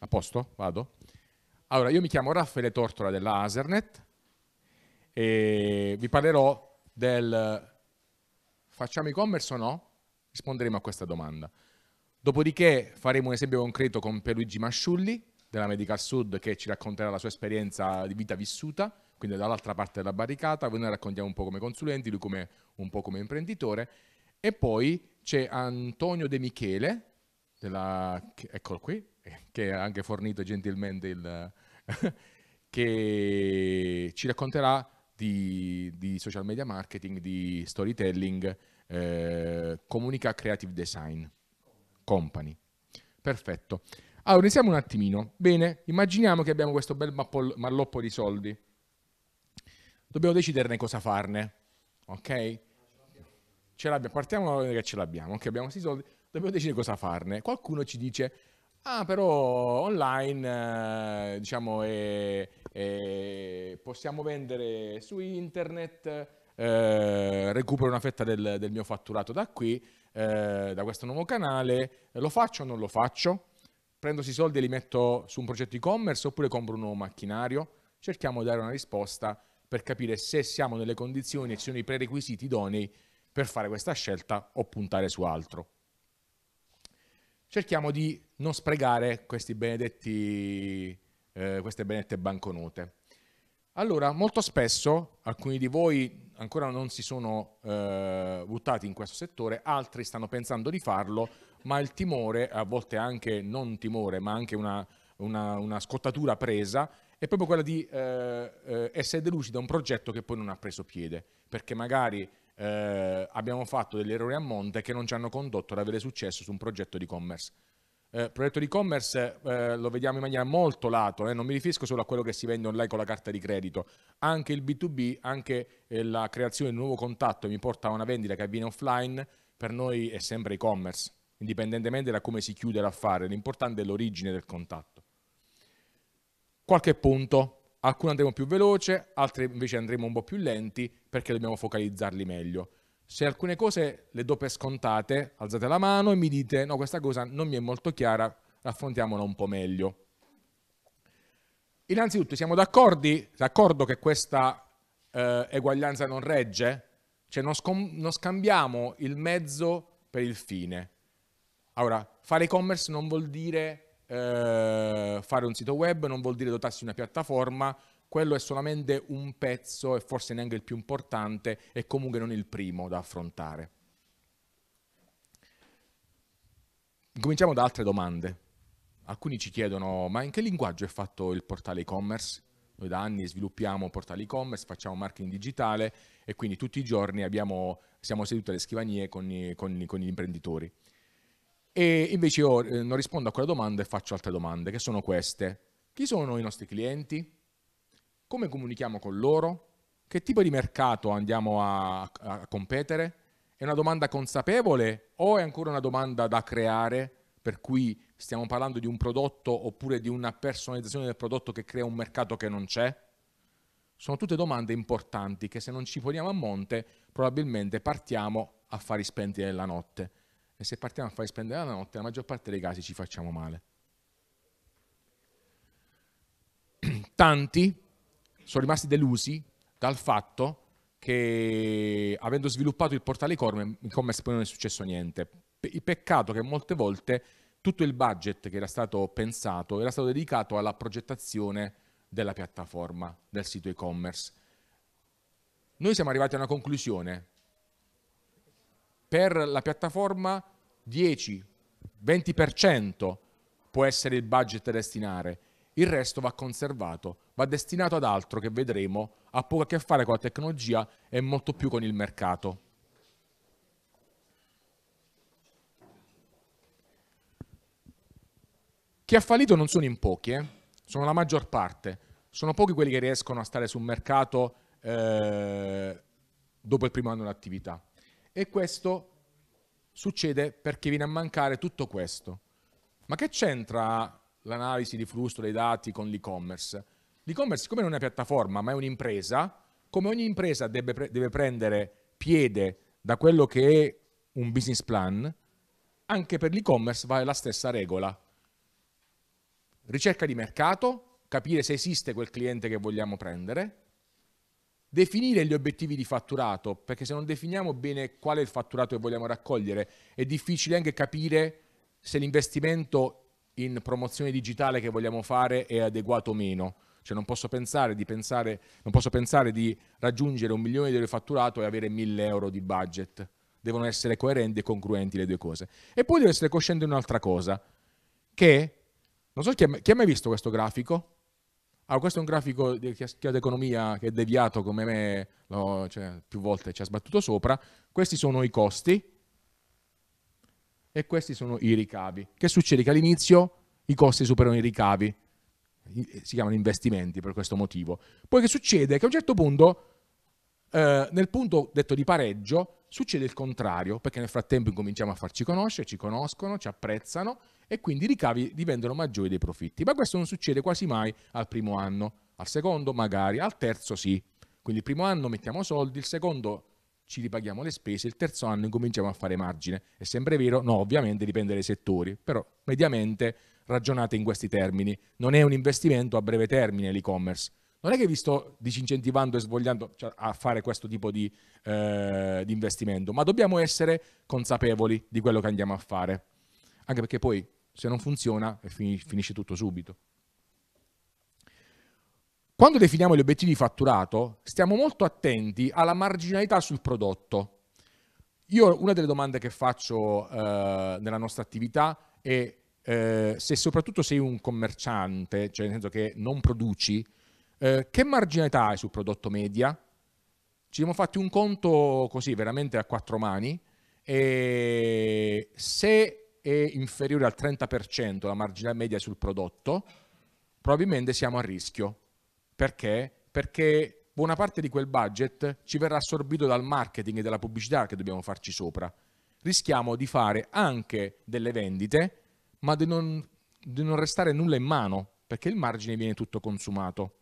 A posto? Vado? Allora, io mi chiamo Raffaele Tortola della Asernet e vi parlerò del facciamo e-commerce o no? Risponderemo a questa domanda. Dopodiché faremo un esempio concreto con Pierluigi Masciulli della Medical Sud che ci racconterà la sua esperienza di vita vissuta, quindi dall'altra parte della barricata, noi raccontiamo un po' come consulenti, lui come, un po' come imprenditore e poi c'è Antonio De Michele della, eccolo qui, eh, che ha anche fornito gentilmente il, che ci racconterà di, di, social media marketing, di storytelling, eh, comunica creative design, company. Perfetto. Allora, iniziamo un attimino. Bene, immaginiamo che abbiamo questo bel malloppo di soldi. Dobbiamo deciderne cosa farne, ok? Ce l'abbiamo, partiamo che ce l'abbiamo, che okay, abbiamo questi soldi dobbiamo decidere cosa farne. Qualcuno ci dice, ah però online eh, diciamo, eh, eh, possiamo vendere su internet, eh, recupero una fetta del, del, mio fatturato da qui, eh, da questo nuovo canale, lo faccio o non lo faccio? Prendo i soldi e li metto su un progetto e-commerce oppure compro un nuovo macchinario? Cerchiamo di dare una risposta per capire se siamo nelle condizioni e ci sono i prerequisiti idonei per fare questa scelta o puntare su altro cerchiamo di non sprecare eh, queste eh, benedette banconote. Allora, molto spesso alcuni di voi ancora non si sono eh, buttati in questo settore, altri stanno pensando di farlo, ma il timore, a volte anche non timore, ma anche una, una, una scottatura presa, è proprio quella di eh, eh essere delusi da un progetto che poi non ha preso piede, perché magari eh, abbiamo fatto degli errori a monte che non ci hanno condotto ad avere successo su un progetto di e-commerce. Eh, progetto di e-commerce eh, lo vediamo in maniera molto lato, eh, non mi riferisco solo a quello che si vende online con la carta di credito, anche il B2B, anche eh, la creazione di un nuovo contatto che mi porta a una vendita che avviene offline, per noi è sempre e-commerce, indipendentemente da come si chiude l'affare, l'importante è l'origine del contatto. Qualche punto, Alcuni andremo più veloce, altri invece andremo un po' più lenti perché dobbiamo focalizzarli meglio. Se alcune cose le do per scontate, alzate la mano e mi dite no, questa cosa non mi è molto chiara, affrontiamola un po' meglio. Innanzitutto siamo d'accordo che questa eh, eguaglianza non regge? Cioè non, non scambiamo il mezzo per il fine. Allora, fare e-commerce non vuol dire eh, fare un sito web non vuol dire dotarsi di una piattaforma, quello è solamente un pezzo e forse neanche il più importante e comunque non il primo da affrontare. Cominciamo da altre domande. Alcuni ci chiedono, ma in che linguaggio è fatto il portale e-commerce? Noi da anni sviluppiamo portali e-commerce, facciamo marketing digitale e quindi tutti i giorni abbiamo, siamo seduti alle scrivanie con, i, con, con gli imprenditori. E invece io eh, non rispondo a quella domanda e faccio altre domande, che sono queste. Chi sono i nostri clienti? Come comunichiamo con loro? Che tipo di mercato andiamo a, a competere? È una domanda consapevole o è ancora una domanda da creare per cui stiamo parlando di un prodotto oppure di una personalizzazione del prodotto che crea un mercato che non c'è? Sono tutte domande importanti che se non ci poniamo a monte probabilmente partiamo a fari spenti nella notte e se partiamo a fare spendere la notte, la maggior parte dei casi ci facciamo male. Tanti sono rimasti delusi dal fatto che avendo sviluppato il portale e-commerce poi non è successo niente. Il peccato che molte volte tutto il budget che era stato pensato era stato dedicato alla progettazione della piattaforma, del sito e-commerce. Noi siamo arrivati a una conclusione per la piattaforma 10-20% può essere il budget da destinare, il resto va conservato, va destinato ad altro che vedremo, ha poco a che fare con la tecnologia e molto più con il mercato. Chi ha fallito non sono in pochi, eh? sono la maggior parte, sono pochi quelli che riescono a stare sul mercato eh, dopo il primo anno d'attività. attività. E questo succede perché viene a mancare tutto questo. Ma che c'entra l'analisi di flusso dei dati con l'e-commerce? L'e-commerce, siccome non è una piattaforma, ma è un'impresa, come ogni impresa deve, pre deve prendere piede da quello che è un business plan, anche per l'e-commerce vale la stessa regola. Ricerca di mercato, capire se esiste quel cliente che vogliamo prendere, Definire gli obiettivi di fatturato, perché se non definiamo bene qual è il fatturato che vogliamo raccogliere, è difficile anche capire se l'investimento in promozione digitale che vogliamo fare è adeguato o meno. Cioè non posso pensare di, pensare, non posso pensare di raggiungere un milione di euro di fatturato e avere mille euro di budget. Devono essere coerenti e congruenti le due cose. E poi devo essere cosciente di un'altra cosa, che, non so chi ha mai visto questo grafico, Ah, questo è un grafico che ha studiato economia, che è deviato come me, no, cioè, più volte ci ha sbattuto sopra. Questi sono i costi e questi sono i ricavi. Che succede? Che all'inizio i costi superano i ricavi. Eh, si chiamano investimenti per questo motivo. Poi che succede? Che a un certo punto, eh, nel punto detto di pareggio, succede il contrario, perché nel frattempo incominciamo a farci conoscere, ci conoscono, ci apprezzano e quindi i ricavi diventano maggiori dei profitti. Ma questo non succede quasi mai al primo anno, al secondo magari, al terzo sì. Quindi il primo anno mettiamo soldi, il secondo ci ripaghiamo le spese, il terzo anno incominciamo a fare margine. È sempre vero? No, ovviamente dipende dai settori, però mediamente ragionate in questi termini. Non è un investimento a breve termine l'e-commerce. Non è che vi sto disincentivando e svogliando cioè, a fare questo tipo di, eh, di investimento, ma dobbiamo essere consapevoli di quello che andiamo a fare. Anche perché poi se non funziona finisce tutto subito. Quando definiamo gli obiettivi di fatturato, stiamo molto attenti alla marginalità sul prodotto. Io una delle domande che faccio eh, nella nostra attività è eh, se soprattutto sei un commerciante, cioè nel senso che non produci, eh, che marginalità hai sul prodotto media? Ci siamo fatti un conto così, veramente a quattro mani, e se è inferiore al 30% la marginale media sul prodotto, probabilmente siamo a rischio. Perché? Perché buona parte di quel budget ci verrà assorbito dal marketing e dalla pubblicità che dobbiamo farci sopra. Rischiamo di fare anche delle vendite, ma di non, di non restare nulla in mano, perché il margine viene tutto consumato.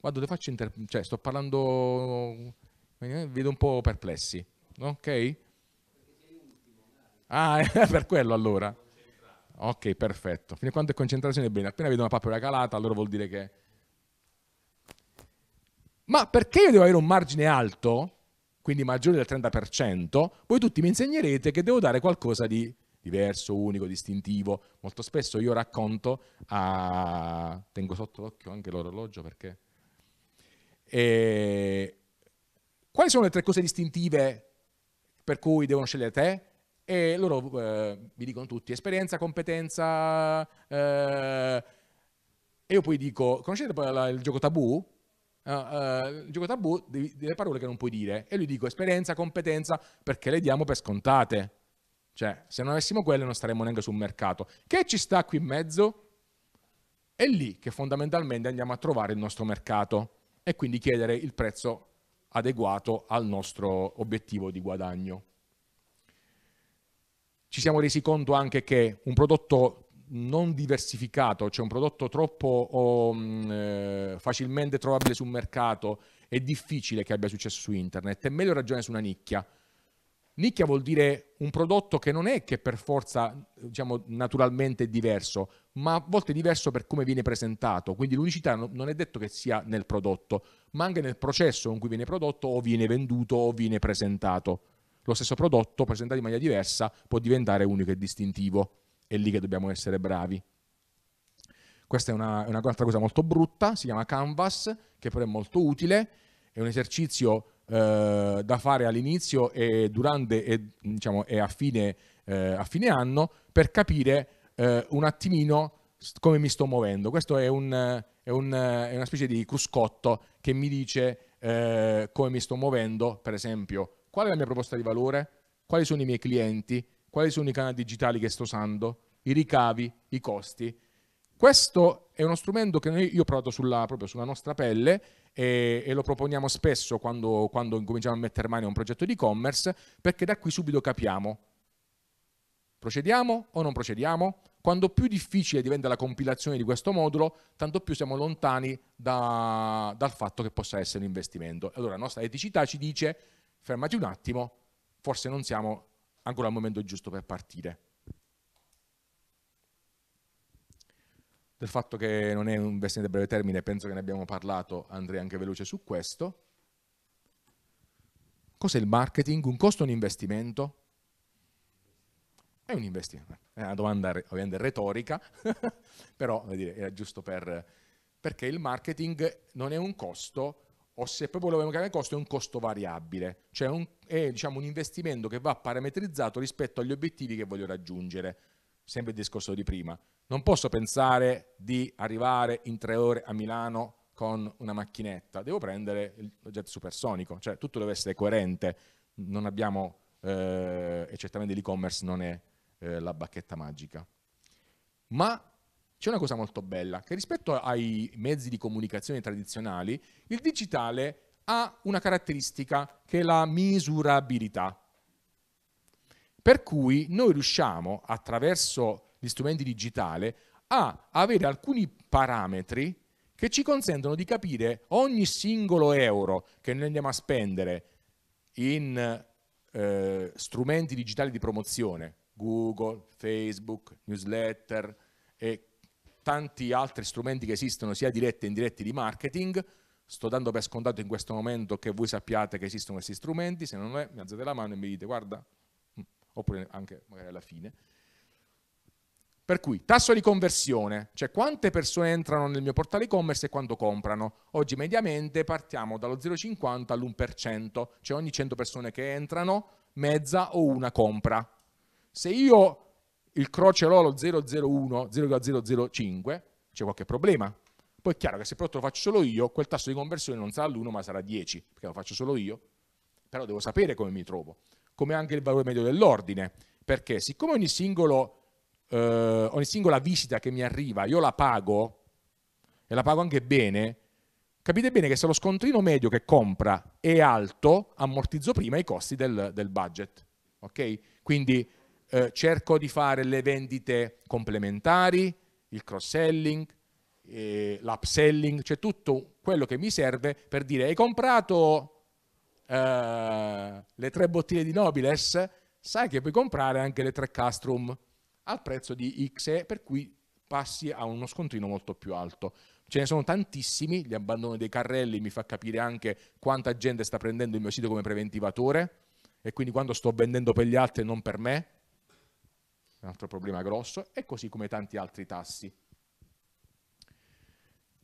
Guarda, te faccio inter... cioè, sto parlando, vedo un po' perplessi, ok? Ah, è per quello allora. Ok, perfetto. Fino a quando è concentrazione bene. Appena vedo una papera calata, allora vuol dire che... Ma perché io devo avere un margine alto, quindi maggiore del 30%, voi tutti mi insegnerete che devo dare qualcosa di diverso, unico, distintivo. Molto spesso io racconto a... tengo sotto l'occhio anche l'orologio perché... E... Quali sono le tre cose distintive per cui devono scegliere te? e loro eh, mi dicono tutti esperienza, competenza eh, e io poi dico conoscete il gioco tabù? Uh, uh, il gioco tabù devi, delle parole che non puoi dire e lui dico esperienza, competenza perché le diamo per scontate cioè se non avessimo quelle non staremmo neanche sul mercato che ci sta qui in mezzo? è lì che fondamentalmente andiamo a trovare il nostro mercato e quindi chiedere il prezzo adeguato al nostro obiettivo di guadagno ci siamo resi conto anche che un prodotto non diversificato, cioè un prodotto troppo oh, facilmente trovabile sul mercato, è difficile che abbia successo su internet, è meglio ragionare su una nicchia. Nicchia vuol dire un prodotto che non è che per forza, diciamo, naturalmente è diverso, ma a volte è diverso per come viene presentato. Quindi l'unicità non è detto che sia nel prodotto, ma anche nel processo con cui viene prodotto o viene venduto o viene presentato lo stesso prodotto presentato in maniera diversa può diventare unico e distintivo. È lì che dobbiamo essere bravi. Questa è un'altra cosa molto brutta, si chiama Canvas, che però è molto utile, è un esercizio eh, da fare all'inizio e durante e, diciamo, e a, fine, eh, a, fine, anno per capire eh, un attimino come mi sto muovendo. Questo è, un, è, un, è una specie di cruscotto che mi dice eh, come mi sto muovendo, per esempio, qual è la mia proposta di valore, quali sono i miei clienti, quali sono i canali digitali che sto usando, i ricavi, i costi. Questo è uno strumento che io ho provato sulla, proprio sulla nostra pelle e, e lo proponiamo spesso quando, quando incominciamo a mettere mano a un progetto di e-commerce perché da qui subito capiamo procediamo o non procediamo. Quanto più difficile diventa la compilazione di questo modulo, tanto più siamo lontani da, dal fatto che possa essere un investimento. Allora la nostra eticità ci dice fermati un attimo, forse non siamo ancora al momento giusto per partire. Del fatto che non è un investimento a breve termine, penso che ne abbiamo parlato, andrei anche veloce su questo. Cos'è il marketing? Un costo è un investimento? È un investimento. È una domanda ovviamente retorica, però dire, era giusto per... perché il marketing non è un costo, o se proprio lo vogliamo chiamare costo, è un costo variabile, cioè un, è diciamo, un investimento che va parametrizzato rispetto agli obiettivi che voglio raggiungere. Sempre il discorso di prima. Non posso pensare di arrivare in tre ore a Milano con una macchinetta, devo prendere il jet supersonico, cioè tutto deve essere coerente, non abbiamo, eh, e certamente l'e-commerce non è eh, la bacchetta magica. Ma c'è una cosa molto bella, che rispetto ai mezzi di comunicazione tradizionali, il digitale ha una caratteristica che è la misurabilità. Per cui noi riusciamo, attraverso gli strumenti digitali, a avere alcuni parametri che ci consentono di capire ogni singolo euro che noi andiamo a spendere in eh, strumenti digitali di promozione, Google, Facebook, newsletter e tanti altri strumenti che esistono sia diretti e indiretti di marketing, sto dando per scontato in questo momento che voi sappiate che esistono questi strumenti, se non è mi alzate la mano e mi dite guarda, mm, oppure anche magari alla fine. Per cui, tasso di conversione, cioè quante persone entrano nel mio portale e-commerce e quanto comprano. Oggi mediamente partiamo dallo 0,50 all'1%, cioè ogni 100 persone che entrano, mezza o una compra. Se io il crocerolo 001, 0,005, c'è qualche problema? Poi è chiaro che se il prodotto lo faccio solo io, quel tasso di conversione non sarà l'1 ma sarà 10, perché lo faccio solo io, però devo sapere come mi trovo, come anche il valore medio dell'ordine, perché siccome ogni, singolo, eh, ogni singola visita che mi arriva io la pago, e la pago anche bene, capite bene che se lo scontrino medio che compra è alto, ammortizzo prima i costi del, del budget. Okay? Quindi eh, cerco di fare le vendite complementari, il cross-selling, eh, l'upselling, cioè tutto quello che mi serve per dire hai comprato eh, le tre bottiglie di Nobiles, sai che puoi comprare anche le tre Castrum al prezzo di X, per cui passi a uno scontrino molto più alto. Ce ne sono tantissimi, gli abbandoni dei carrelli mi fa capire anche quanta gente sta prendendo il mio sito come preventivatore e quindi quando sto vendendo per gli altri e non per me, un altro problema grosso, e così come tanti altri tassi.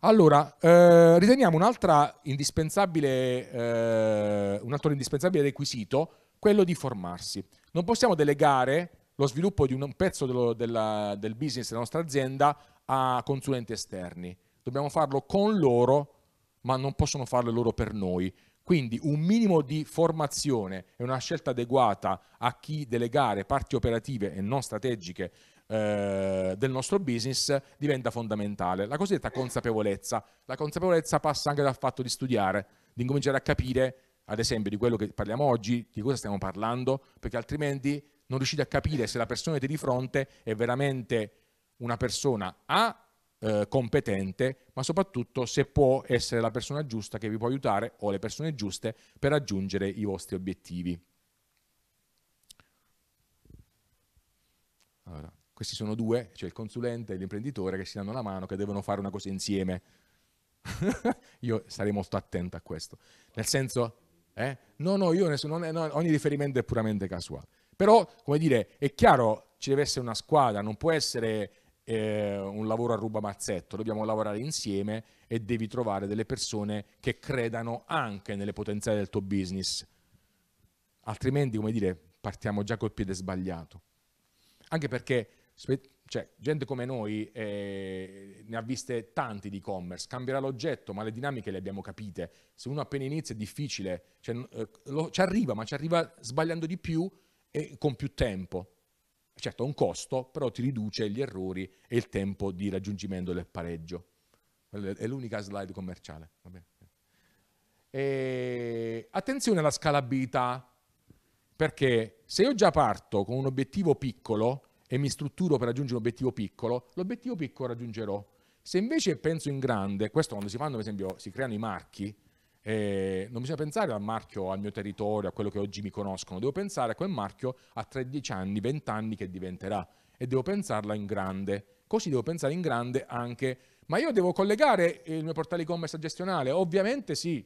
Allora, eh, riteniamo un, indispensabile, eh, un altro indispensabile requisito quello di formarsi. Non possiamo delegare lo sviluppo di un pezzo dello, della, del business della nostra azienda a consulenti esterni. Dobbiamo farlo con loro, ma non possono farlo loro per noi. Quindi un minimo di formazione e una scelta adeguata a chi delegare parti operative e non strategiche eh, del nostro business diventa fondamentale. La cosiddetta consapevolezza. La consapevolezza passa anche dal fatto di studiare, di incominciare a capire, ad esempio, di quello che parliamo oggi, di cosa stiamo parlando, perché altrimenti non riuscite a capire se la persona che ti di fronte è veramente una persona A eh, competente, ma soprattutto se può essere la persona giusta che vi può aiutare o le persone giuste per raggiungere i vostri obiettivi. Allora, questi sono due, cioè il consulente e l'imprenditore che si danno la mano, che devono fare una cosa insieme. io sarei molto attento a questo. Nel senso, eh? no, no, io nessuno, no, ogni riferimento è puramente casuale. Però, come dire, è chiaro, ci deve essere una squadra, non può essere eh, un lavoro a ruba mazzetto, dobbiamo lavorare insieme e devi trovare delle persone che credano anche nelle potenziali del tuo business. Altrimenti, come dire, partiamo già col piede sbagliato. Anche perché cioè, gente come noi eh, ne ha viste tanti di e-commerce, cambierà l'oggetto, ma le dinamiche le abbiamo capite. Se uno appena inizia è difficile, cioè, eh, lo, ci arriva, ma ci arriva sbagliando di più e con più tempo. Certo, ha un costo, però ti riduce gli errori e il tempo di raggiungimento del pareggio. È l'unica slide commerciale. E... attenzione alla scalabilità, perché se io già parto con un obiettivo piccolo e mi strutturo per raggiungere un obiettivo piccolo, l'obiettivo piccolo raggiungerò. Se invece penso in grande, questo quando si fanno, per esempio, si creano i marchi, eh, non bisogna pensare al marchio, al mio territorio, a quello che oggi mi conoscono, devo pensare a quel marchio a 13 anni, 20 anni che diventerà e devo pensarla in grande. Così devo pensare in grande anche, ma io devo collegare il mio portale e-commerce gestionale? Ovviamente sì,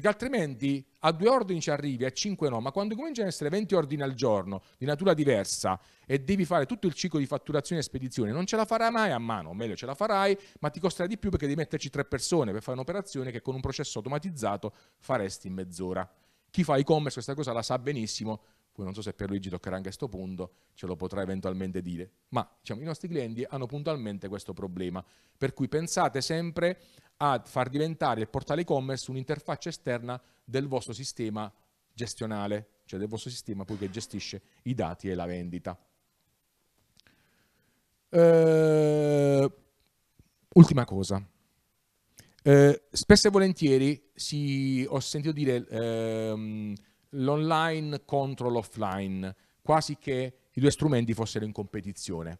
perché altrimenti a due ordini ci arrivi, a cinque no, ma quando cominciano ad essere 20 ordini al giorno di natura diversa e devi fare tutto il ciclo di fatturazione e spedizione, non ce la farai mai a mano, o meglio ce la farai, ma ti costerà di più perché devi metterci tre persone per fare un'operazione che con un processo automatizzato faresti in mezz'ora. Chi fa e-commerce questa cosa la sa benissimo, poi non so se per Luigi toccherà anche a questo punto, ce lo potrà eventualmente dire, ma diciamo, i nostri clienti hanno puntualmente questo problema, per cui pensate sempre a far diventare il portale e-commerce un'interfaccia esterna del vostro sistema gestionale, cioè del vostro sistema poi che gestisce i dati e la vendita. Uh, ultima cosa. Uh, spesso e volentieri si, ho sentito dire uh, l'online contro l'offline, quasi che i due strumenti fossero in competizione.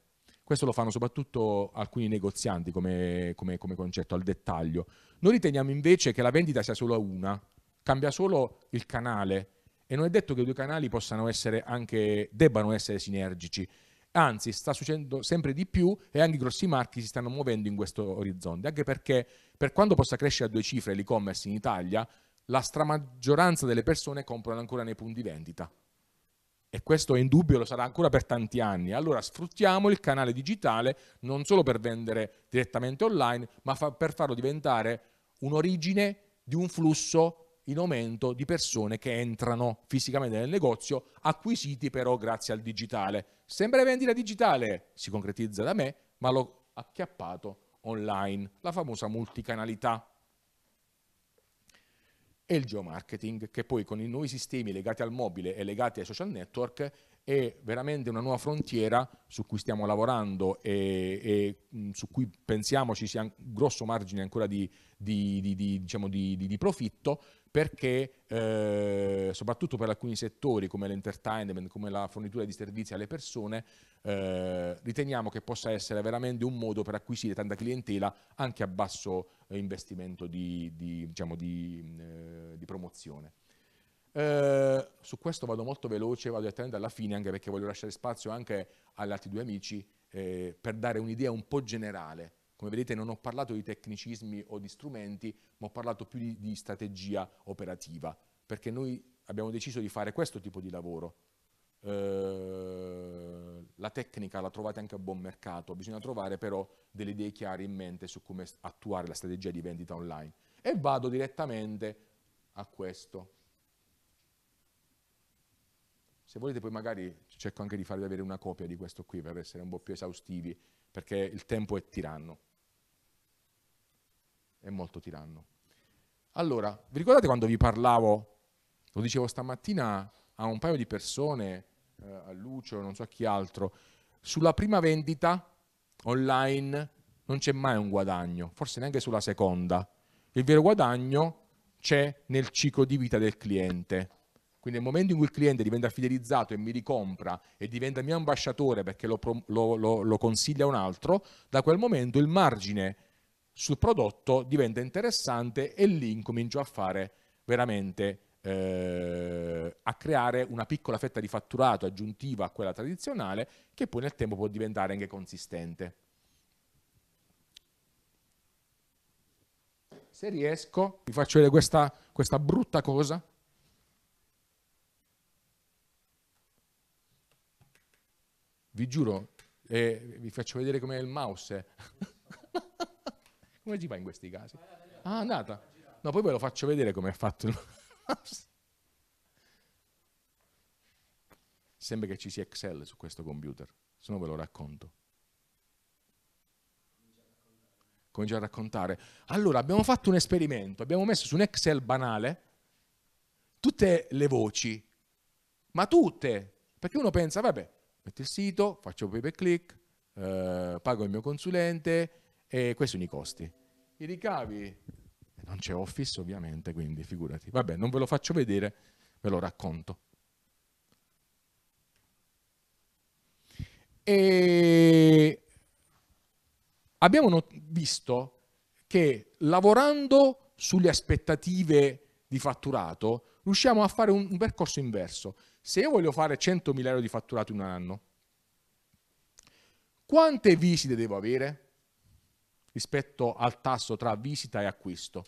Questo lo fanno soprattutto alcuni negozianti come, come, come concetto, al dettaglio. Noi riteniamo invece che la vendita sia solo una, cambia solo il canale e non è detto che i due canali possano essere anche, debbano essere sinergici. Anzi, sta succedendo sempre di più e anche i grossi marchi si stanno muovendo in questo orizzonte, anche perché per quanto possa crescere a due cifre l'e-commerce in Italia, la stramaggioranza delle persone comprano ancora nei punti vendita e questo è indubbio, lo sarà ancora per tanti anni. Allora sfruttiamo il canale digitale non solo per vendere direttamente online, ma fa per farlo diventare un'origine di un flusso in aumento di persone che entrano fisicamente nel negozio, acquisiti però grazie al digitale. Sembra vendita digitale, si concretizza da me, ma l'ho acchiappato online, la famosa multicanalità e il geomarketing, che poi con i nuovi sistemi legati al mobile e legati ai social network è veramente una nuova frontiera su cui stiamo lavorando e, e mm, su cui pensiamo ci sia un grosso margine ancora di, di, di, diciamo di profitto, perché eh, soprattutto per alcuni settori come l'entertainment, come la fornitura di servizi alle persone, eh, riteniamo che possa essere veramente un modo per acquisire tanta clientela anche a basso eh, investimento di, di, diciamo, di, mm, eh, di promozione. Eh, su questo vado molto veloce, vado direttamente alla fine anche perché voglio lasciare spazio anche agli altri due amici per dare un'idea un po' generale come vedete non ho parlato di tecnicismi o di strumenti, ma ho parlato più di, di strategia operativa, perché noi abbiamo deciso di fare questo tipo di lavoro. Eh, la tecnica la trovate anche a buon mercato, bisogna trovare però delle idee chiare in mente su come attuare la strategia di vendita online. E vado direttamente a questo. Se volete poi magari cerco anche di farvi avere una copia di questo qui per essere un po' più esaustivi, perché il tempo è tiranno è molto tiranno. Allora, vi ricordate quando vi parlavo, lo dicevo stamattina a un paio di persone, eh, a Lucio, non so a chi altro, sulla prima vendita online non c'è mai un guadagno, forse neanche sulla seconda. Il vero guadagno c'è nel ciclo di vita del cliente. Quindi nel momento in cui il cliente diventa fidelizzato e mi ricompra e diventa mio ambasciatore perché lo, lo, lo, lo consiglia un altro, da quel momento il margine sul prodotto diventa interessante e lì incomincio a fare veramente eh, a creare una piccola fetta di fatturato aggiuntiva a quella tradizionale che poi nel tempo può diventare anche consistente. Se riesco, vi faccio vedere questa, questa brutta cosa. Vi giuro, eh, vi faccio vedere com'è il mouse. Come si fa in questi casi? Ah, andata. No, poi ve lo faccio vedere come è fatto Sembra che ci sia Excel su questo computer, se no ve lo racconto. Comincio a raccontare. Allora, abbiamo fatto un esperimento, abbiamo messo su un Excel banale tutte le voci, ma tutte, perché uno pensa, vabbè, metto il sito, faccio pay per click, eh, pago il mio consulente e questi sono i costi i ricavi, non c'è Office ovviamente, quindi figurati. Vabbè, non ve lo faccio vedere, ve lo racconto. E abbiamo visto che lavorando sulle aspettative di fatturato, riusciamo a fare un, percorso inverso. Se io voglio fare 100.000 euro di fatturato in un anno, quante visite devo avere? rispetto al tasso tra visita e acquisto.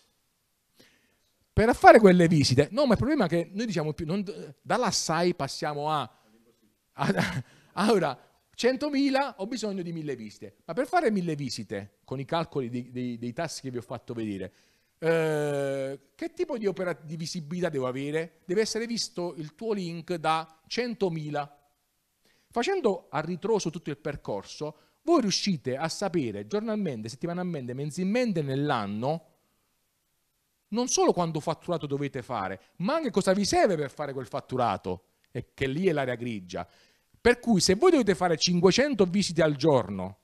Per fare quelle visite, no, ma il problema è che noi diciamo più, non, dall'assai passiamo a, a, a ora, 100.000 ho bisogno di 1.000 visite, ma per fare 1.000 visite, con i calcoli di, di, dei tassi che vi ho fatto vedere, eh, che tipo di, opera, di visibilità devo avere? Deve essere visto il tuo link da 100.000. Facendo a ritroso tutto il percorso, voi riuscite a sapere giornalmente, settimanalmente, mensilmente nell'anno non solo quanto fatturato dovete fare, ma anche cosa vi serve per fare quel fatturato, e che lì è l'area grigia. Per cui se voi dovete fare 500 visite al giorno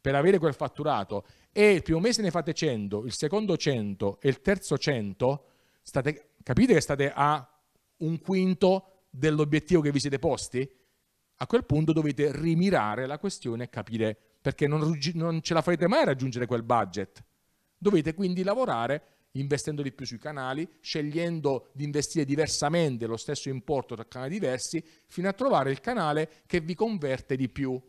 per avere quel fatturato e il primo mese ne fate 100, il secondo 100 e il terzo 100, state, capite che state a un quinto dell'obiettivo che vi siete posti? a quel punto dovete rimirare la questione e capire perché non, non ce la farete mai a raggiungere quel budget. Dovete quindi lavorare investendo di più sui canali, scegliendo di investire diversamente lo stesso importo tra canali diversi, fino a trovare il canale che vi converte di più.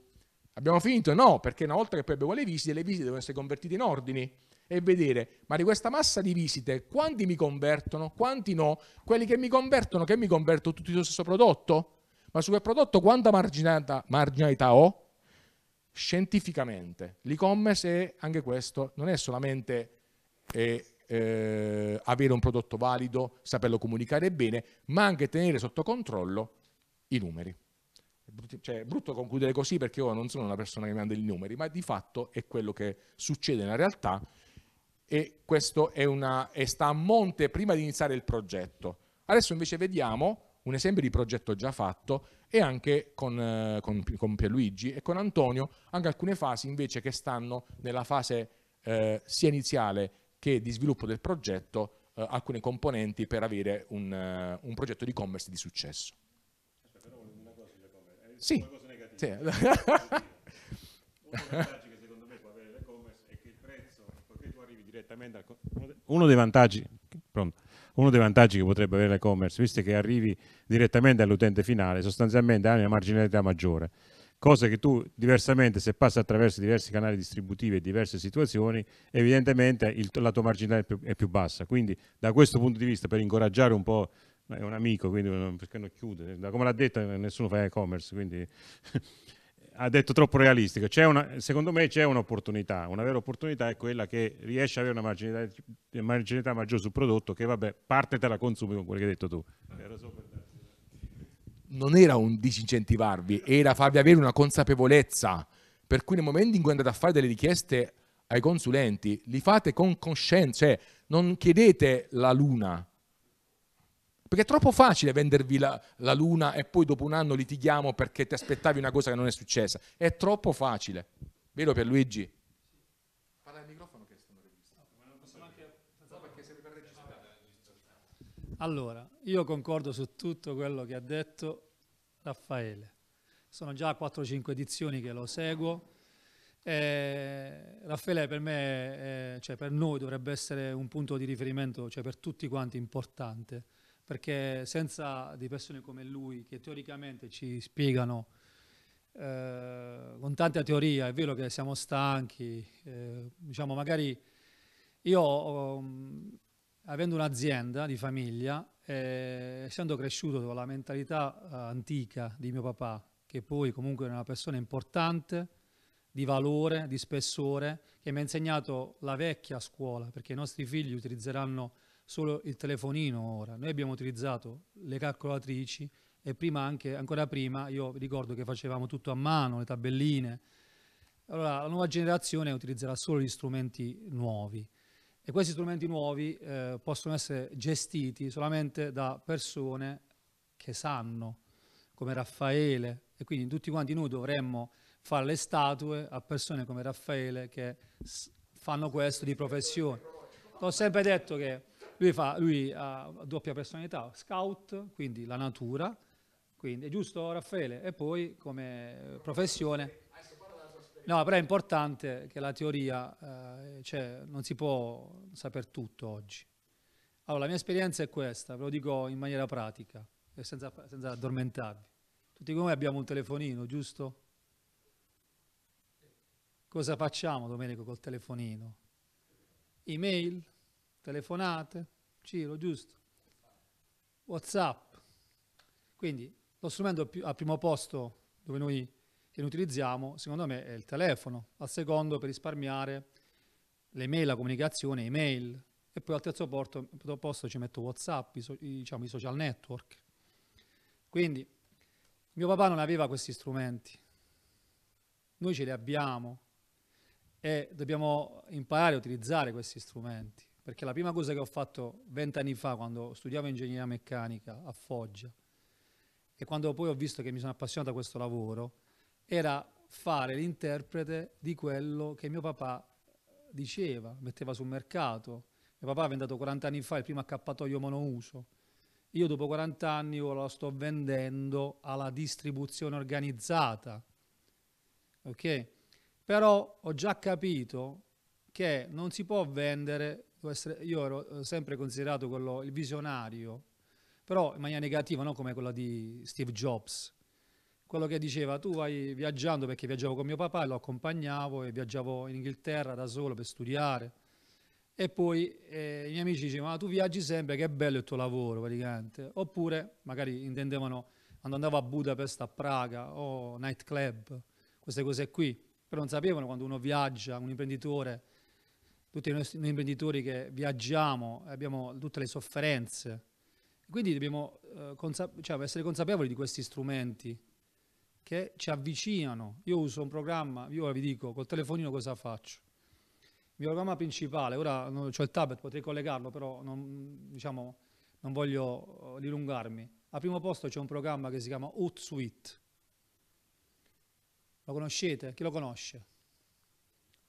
Abbiamo finito? No, perché una volta che poi abbiamo le visite, le visite devono essere convertite in ordini e vedere, ma di questa massa di visite, quanti mi convertono, quanti no, quelli che mi convertono, che mi convertono tutti sullo stesso prodotto? Ma su quel prodotto quanta marginalità ho? Scientificamente, l'e-commerce è anche questo, non è solamente eh, eh, avere un prodotto valido, saperlo comunicare bene, ma anche tenere sotto controllo i numeri. Cioè, è brutto concludere così perché io non sono una persona che mi manda i numeri, ma di fatto è quello che succede nella realtà e questo è una, e sta a monte prima di iniziare il progetto. Adesso invece vediamo un esempio di progetto già fatto e anche con, eh, con, con Pierluigi e con Antonio anche alcune fasi invece che stanno nella fase eh, sia iniziale che di sviluppo del progetto eh, alcune componenti per avere un, uh, un progetto di e-commerce di successo. Aspetta, una cosa di e-commerce, sì. Uno dei vantaggi che secondo me può avere l'e-commerce è che il prezzo, poiché tu arrivi direttamente al... Uno dei vantaggi... Pronto uno dei vantaggi che potrebbe avere l'e-commerce, visto che arrivi direttamente all'utente finale, sostanzialmente hai una marginalità maggiore. Cosa che tu diversamente, se passi attraverso diversi canali distributivi e diverse situazioni, evidentemente il, la tua marginalità è più, è più bassa. Quindi da questo punto di vista, per incoraggiare un po' è eh, un amico, quindi eh, perché non chiude? Come l'ha detto, eh, nessuno fa e-commerce, quindi ha detto troppo realistico. Una, secondo me c'è un'opportunità, una vera opportunità è quella che riesce ad avere una marginalità, marginalità maggiore sul prodotto che vabbè, parte te la consumi con quello che hai detto tu. Non era un disincentivarvi, era farvi avere una consapevolezza, per cui nel momento in cui andate a fare delle richieste ai consulenti, li fate con coscienza, cioè non chiedete la luna, perché è troppo facile vendervi la, la luna e poi dopo un anno litighiamo perché ti aspettavi una cosa che non è successa. È troppo facile. Vero per Luigi? Allora, io concordo su tutto quello che ha detto Raffaele. Sono già 4-5 edizioni che lo seguo. Eh, Raffaele per me, eh, cioè per noi dovrebbe essere un punto di riferimento, cioè per tutti quanti importante perché senza di persone come lui che teoricamente ci spiegano eh, con tanta teoria, è vero che siamo stanchi, eh, diciamo magari io um, avendo un'azienda di famiglia, eh, essendo cresciuto con la mentalità eh, antica di mio papà, che poi comunque era una persona importante, di valore, di spessore, che mi ha insegnato la vecchia scuola, perché i nostri figli utilizzeranno solo il telefonino ora. Noi abbiamo utilizzato le calcolatrici e prima anche, ancora prima, io ricordo che facevamo tutto a mano, le tabelline. Allora, la nuova generazione utilizzerà solo gli strumenti nuovi e questi strumenti nuovi eh, possono essere gestiti solamente da persone che sanno, come Raffaele, e quindi tutti quanti noi dovremmo fare le statue a persone come Raffaele che fanno questo di professione. L'ho sempre detto che lui, fa, lui ha doppia personalità, scout, quindi la natura, quindi, è giusto Raffaele? E poi come professione... No, però è importante che la teoria, eh, cioè, non si può sapere tutto oggi. Allora, la mia esperienza è questa, ve lo dico in maniera pratica, senza, senza addormentarvi. Tutti noi abbiamo un telefonino, giusto? Cosa facciamo, Domenico, col telefonino? Email? telefonate, Ciro, giusto? Whatsapp. Quindi lo strumento al primo posto dove noi che ne utilizziamo, secondo me, è il telefono, al secondo per risparmiare le mail, la comunicazione, email, e poi al terzo porto, posto ci metto Whatsapp, i, diciamo, i social network. Quindi mio papà non aveva questi strumenti, noi ce li abbiamo e dobbiamo imparare a utilizzare questi strumenti. Perché la prima cosa che ho fatto vent'anni fa, quando studiavo ingegneria meccanica a Foggia, e quando poi ho visto che mi sono appassionato a questo lavoro, era fare l'interprete di quello che mio papà diceva, metteva sul mercato. Mio papà ha venduto 40 anni fa il primo accappatoio monouso. Io dopo 40 anni lo sto vendendo alla distribuzione organizzata. Ok? Però ho già capito che non si può vendere essere, io ero eh, sempre considerato quello, il visionario, però in maniera negativa, non come quella di Steve Jobs. Quello che diceva, tu vai viaggiando perché viaggiavo con mio papà e lo accompagnavo e viaggiavo in Inghilterra da solo per studiare. E poi eh, i miei amici dicevano, ma ah, tu viaggi sempre, che bello il tuo lavoro praticamente. Oppure magari intendevano quando andavo a Budapest, a Praga o nightclub, queste cose qui. Però non sapevano quando uno viaggia, un imprenditore tutti noi, noi imprenditori che viaggiamo, abbiamo tutte le sofferenze. Quindi dobbiamo eh, consa- cioè, essere consapevoli di questi strumenti che ci avvicinano. Io uso un programma, io ora vi dico, col telefonino cosa faccio? Il mio programma principale, ora ho il tablet, potrei collegarlo, però non, diciamo, non voglio eh, dilungarmi. Al primo posto c'è un programma che si chiama Hootsuite. Lo conoscete? Chi lo conosce?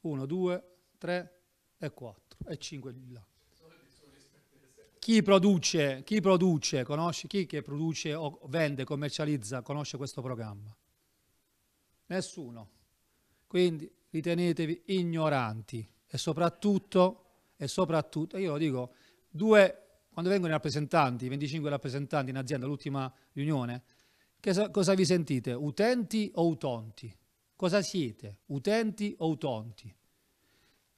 Uno, due, tre, e 4 e 5 di là. Chi produce, chi produce, conosce, chi che produce o vende, commercializza, conosce questo programma? Nessuno. Quindi ritenetevi ignoranti e soprattutto, e soprattutto, io lo dico, due, quando vengono i rappresentanti, 25 rappresentanti in azienda, l'ultima riunione, che, cosa vi sentite? Utenti o utonti? Cosa siete? Utenti o utonti?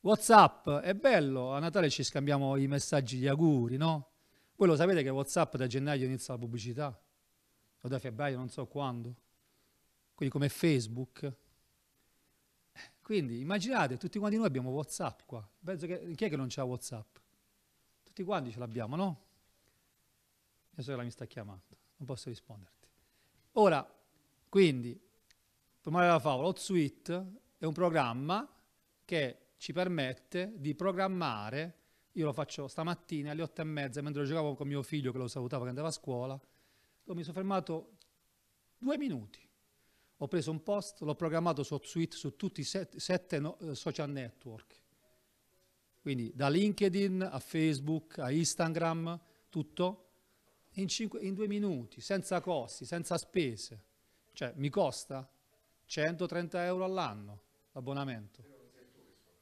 Whatsapp è bello, a Natale ci scambiamo i messaggi, gli auguri, no? Voi lo sapete che Whatsapp da gennaio inizia la pubblicità, o da febbraio non so quando, quindi come Facebook. Quindi immaginate, tutti quanti noi abbiamo Whatsapp qua, penso che, chi è che non c'ha Whatsapp? Tutti quanti ce l'abbiamo, no? Mia sorella mi sta chiamando, non posso risponderti. Ora, quindi, per male la favola, HotSuite è un programma che ci permette di programmare, io lo faccio stamattina alle otto e mezza, mentre giocavo con mio figlio che lo salutava che andava a scuola, mi sono fermato due minuti, ho preso un post, l'ho programmato su Suite su tutti i set, sette no, eh, social network, quindi da LinkedIn a Facebook a Instagram, tutto, in, cinque, in due minuti, senza costi, senza spese, cioè mi costa 130 euro all'anno l'abbonamento.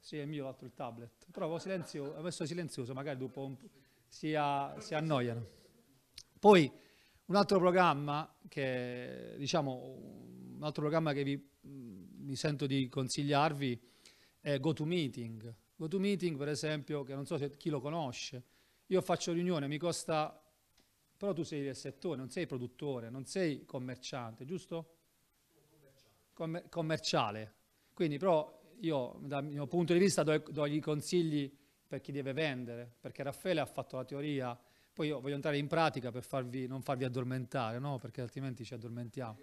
Sì, è mio, l'altro il tablet. Trovo silenzioso, ho messo silenzioso, magari dopo un po' si, a, si annoiano. Poi un altro programma che, diciamo, un altro programma che vi, mm, mi sento di consigliarvi è GoToMeeting. GoToMeeting, per esempio, che non so se chi lo conosce, io faccio riunione, mi costa... Però tu sei del settore, non sei produttore, non sei commerciante, giusto? Commerciale. Commer commerciale. Quindi però io dal mio punto di vista do, do gli consigli per chi deve vendere, perché Raffaele ha fatto la teoria, poi io voglio entrare in pratica per farvi, non farvi addormentare, no? perché altrimenti ci addormentiamo.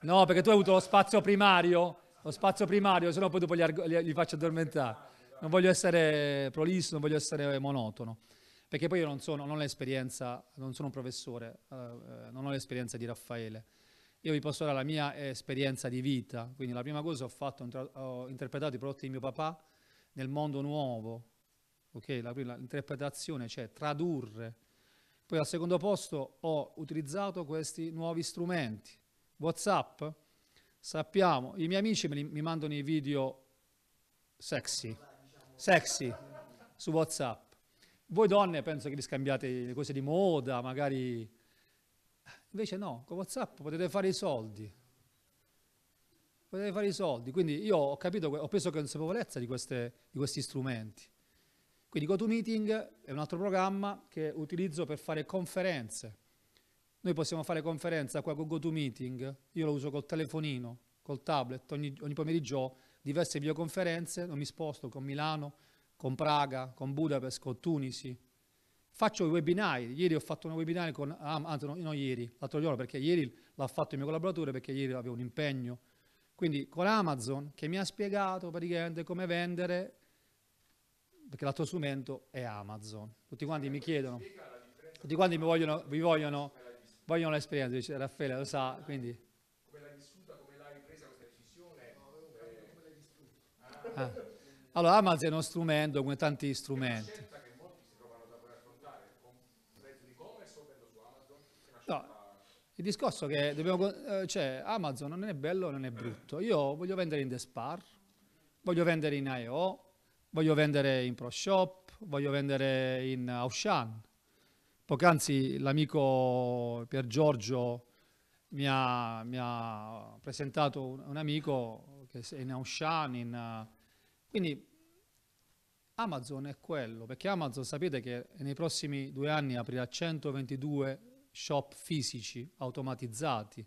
No, perché tu hai avuto lo spazio primario, lo spazio primario, sennò poi dopo li, li, li, faccio addormentare. Non voglio essere prolisso, non voglio essere monotono, perché poi io non sono, non l'esperienza, non sono un professore, eh, eh non ho l'esperienza di Raffaele. Io vi posso dare la mia esperienza di vita, quindi la prima cosa ho fatto, ho interpretato i prodotti di mio papà nel mondo nuovo, ok? La prima interpretazione, cioè tradurre. Poi al secondo posto ho utilizzato questi nuovi strumenti. WhatsApp, sappiamo, i miei amici mi, mi mandano i video sexy, sexy su WhatsApp. Voi donne penso che vi scambiate le cose di moda, magari Invece no, con WhatsApp potete fare i soldi. Potete fare i soldi. Quindi io ho capito, ho preso consapevolezza di, queste, di questi strumenti. Quindi GoToMeeting è un altro programma che utilizzo per fare conferenze. Noi possiamo fare conferenza qua con GoToMeeting, io lo uso col telefonino, col tablet, ogni, ogni pomeriggio ho diverse videoconferenze, non mi sposto con Milano, con Praga, con Budapest, con Tunisi, Faccio i webinari, ieri ho fatto un webinar con, anzi no, no ieri, l'altro giorno perché ieri l'ha fatto il mio collaboratore perché ieri avevo un impegno. Quindi con Amazon che mi ha spiegato praticamente come vendere, perché l'altro strumento è Amazon. Tutti quanti mi chiedono, tutti quanti mi vogliono, mi vogliono, vogliono l'esperienza, dice Raffaele lo sa, quindi... Eh, ah. Allora, Amazon è uno strumento come tanti strumenti. Il discorso che dobbiamo, eh, cioè, Amazon non è bello, non è brutto. Io voglio vendere in Despar, voglio vendere in IO, voglio vendere in Pro Shop, voglio vendere in Auchan. Poc'anzi l'amico Pier Giorgio mi ha, mi ha, presentato un, amico che è in Auchan, in, quindi Amazon è quello, perché Amazon sapete che nei prossimi due anni aprirà 122 shop fisici, automatizzati.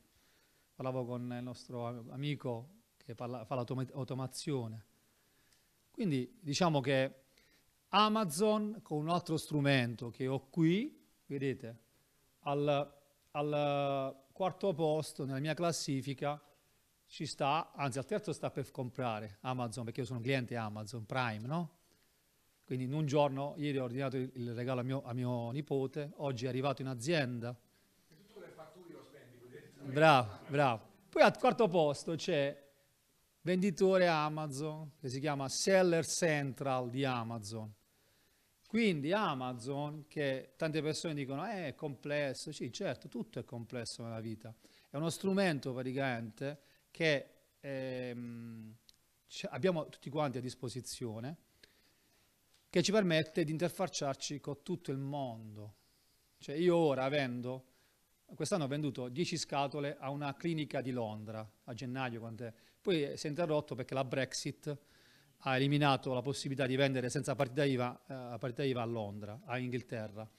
Parlavo con il nostro amico che parla, fa l'automazione. Quindi diciamo che Amazon con un altro strumento che ho qui, vedete, al, al quarto posto nella mia classifica ci sta, anzi al terzo sta per comprare Amazon, perché io sono cliente Amazon Prime, no? Quindi in un giorno, ieri ho ordinato il regalo a mio, a mio nipote, oggi è arrivato in azienda, Bravo, bravo. Poi al quarto posto c'è venditore Amazon, che si chiama Seller Central di Amazon. Quindi Amazon, che tante persone dicono eh, è complesso, sì certo, tutto è complesso nella vita, è uno strumento praticamente che ehm, abbiamo tutti quanti a disposizione, che ci permette di interfacciarci con tutto il mondo. Cioè io ora vendo quest'anno ha venduto 10 scatole a una clinica di Londra, a gennaio quant'è. Poi si è interrotto perché la Brexit ha eliminato la possibilità di vendere senza partita IVA, eh, partita IVA a Londra, a Inghilterra.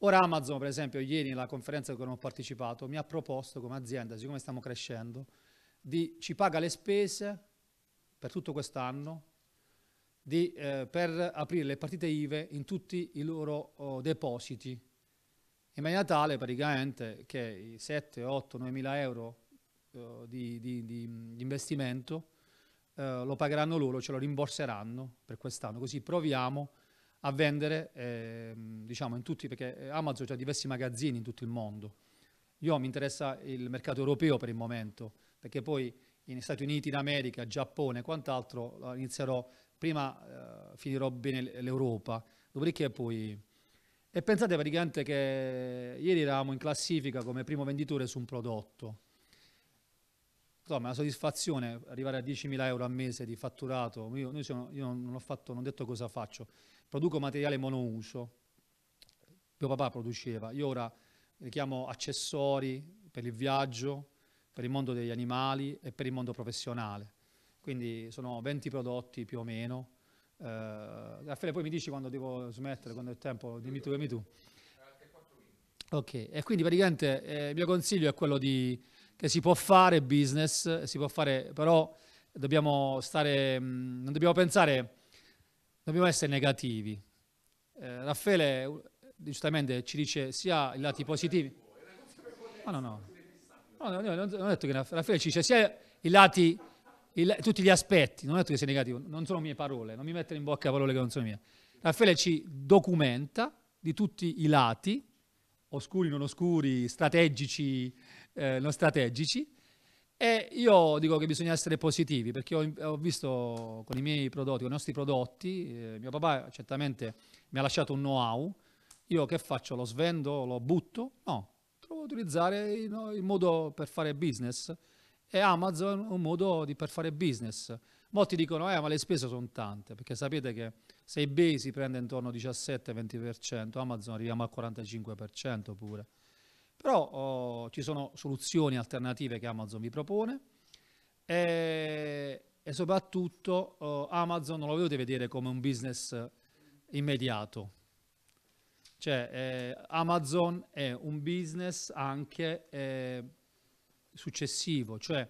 Ora Amazon, per esempio, ieri nella conferenza a cui non ho partecipato, mi ha proposto come azienda, siccome stiamo crescendo, di, ci paga le spese per tutto quest'anno di, eh, per aprire le partite IVA in tutti i loro oh, depositi in maniera tale praticamente che i 7, 8, 9 mila euro eh, di, di, di, di, investimento eh, lo pagheranno loro, ce lo rimborseranno per quest'anno, così proviamo a vendere eh, diciamo in tutti, perché Amazon ha diversi magazzini in tutto il mondo. Io mi interessa il mercato europeo per il momento, perché poi in Stati Uniti, in America, Giappone e quant'altro eh, inizierò, prima eh, finirò bene l'Europa, dopodiché poi e pensate praticamente che ieri eravamo in classifica come primo venditore su un prodotto. Insomma, la soddisfazione, arrivare a 10.000 euro al mese di fatturato, io, sono, io non ho fatto, non ho detto cosa faccio, produco materiale monouso, mio papà produceva, io ora li chiamo accessori per il viaggio, per il mondo degli animali e per il mondo professionale. Quindi sono 20 prodotti più o meno eh, Raffaele, poi mi dici quando devo smettere, quando è tempo, dimmi tu, dimmi tu. Ok, e quindi praticamente eh, il mio consiglio è quello di, che si può fare business, si può fare, però dobbiamo stare, mh, mm, non dobbiamo pensare, dobbiamo essere negativi. Eh, Raffaele eh, giustamente ci dice sia i lati positivi. Ma no, no, no. no, non ho detto che Raffaele ci dice sia i lati il, tutti gli aspetti, non è detto che sia negativo, non sono mie parole, non mi mettere in bocca parole che non sono mie. Raffaele ci documenta di tutti i lati, oscuri, non oscuri, strategici, eh, non strategici, e io dico che bisogna essere positivi, perché ho, ho visto con i miei prodotti, con i nostri prodotti, eh, mio papà certamente mi ha lasciato un know-how, io che faccio? Lo svendo, lo butto? No, trovo utilizzare in, in modo per fare business, e Amazon un modo di, per fare business. Molti dicono, eh, ma le spese sono tante, perché sapete che se eBay si prende intorno al 17-20%, Amazon arriviamo al 45% pure. Però oh, ci sono soluzioni alternative che Amazon vi propone e, e soprattutto oh, Amazon non lo dovete vedere come un business immediato. Cioè eh, Amazon è un business anche... Eh, successivo, cioè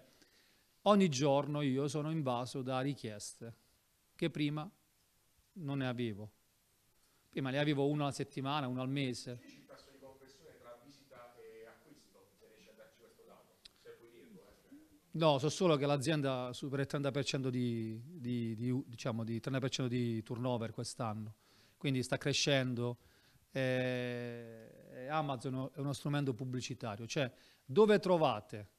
ogni giorno io sono invaso da richieste che prima non ne avevo. Prima ne avevo una alla settimana, una al mese. Eh. No, so solo che l'azienda supera il 30% di, di, di, diciamo, di, 30% di turnover quest'anno, quindi sta crescendo. Eh, Amazon è uno strumento pubblicitario, cioè dove trovate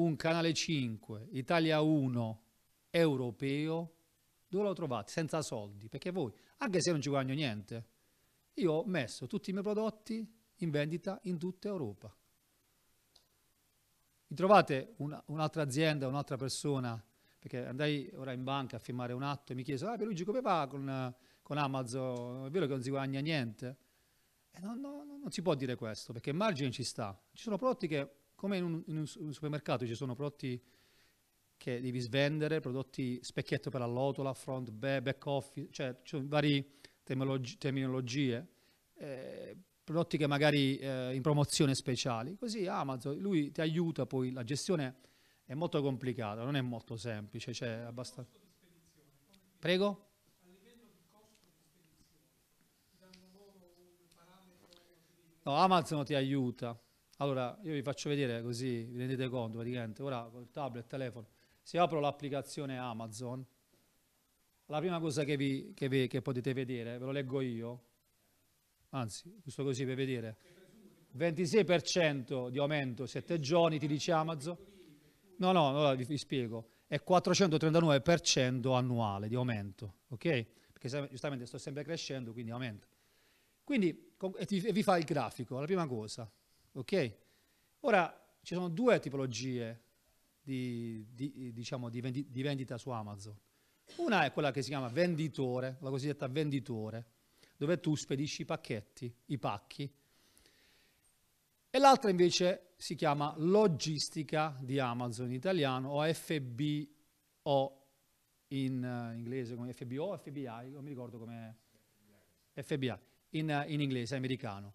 un canale 5, Italia 1 europeo, dove lo trovate? Senza soldi, perché voi, anche se non ci guadagno niente, io ho messo tutti i miei prodotti in vendita in tutta Europa. Mi trovate un'altra azienda, un'altra persona, perché andai ora in banca a firmare un atto e mi chiese, ah Luigi come va con, con, Amazon? È vero che non si guadagna niente? E non, non, non si può dire questo, perché il margine ci sta. Ci sono prodotti che come in un, in un supermercato ci sono prodotti che devi svendere, prodotti specchietto per la lotola, front, back office, cioè ci sono varie terminologi- terminologie, eh, prodotti che magari eh, in promozione speciali, così Amazon, lui ti aiuta, poi la gestione è molto complicata, non è molto semplice, cioè abbastanza... Prego? No, Amazon ti aiuta, allora, io vi faccio vedere così vi rendete conto praticamente. Ora col tablet, il telefono, se apro l'applicazione Amazon, la prima cosa che, vi, che, vi, che potete vedere, ve lo leggo io, anzi, giusto così per vedere, 26% di aumento, 7 giorni, ti dice Amazon. No, no, allora vi, vi spiego. È 439% annuale di aumento, ok? Perché giustamente sto sempre crescendo, quindi aumenta. Quindi, e, ti, e vi fa il grafico, la prima cosa. Ok? Ora, ci sono due tipologie di, di, diciamo, di, vendi, di vendita su Amazon. Una è quella che si chiama venditore, la cosiddetta venditore, dove tu spedisci i pacchetti, i pacchi, e l'altra invece si chiama logistica di Amazon in italiano o FBO in uh, inglese, come FBO o FBI, non mi ricordo come FBI in, uh, in inglese, americano.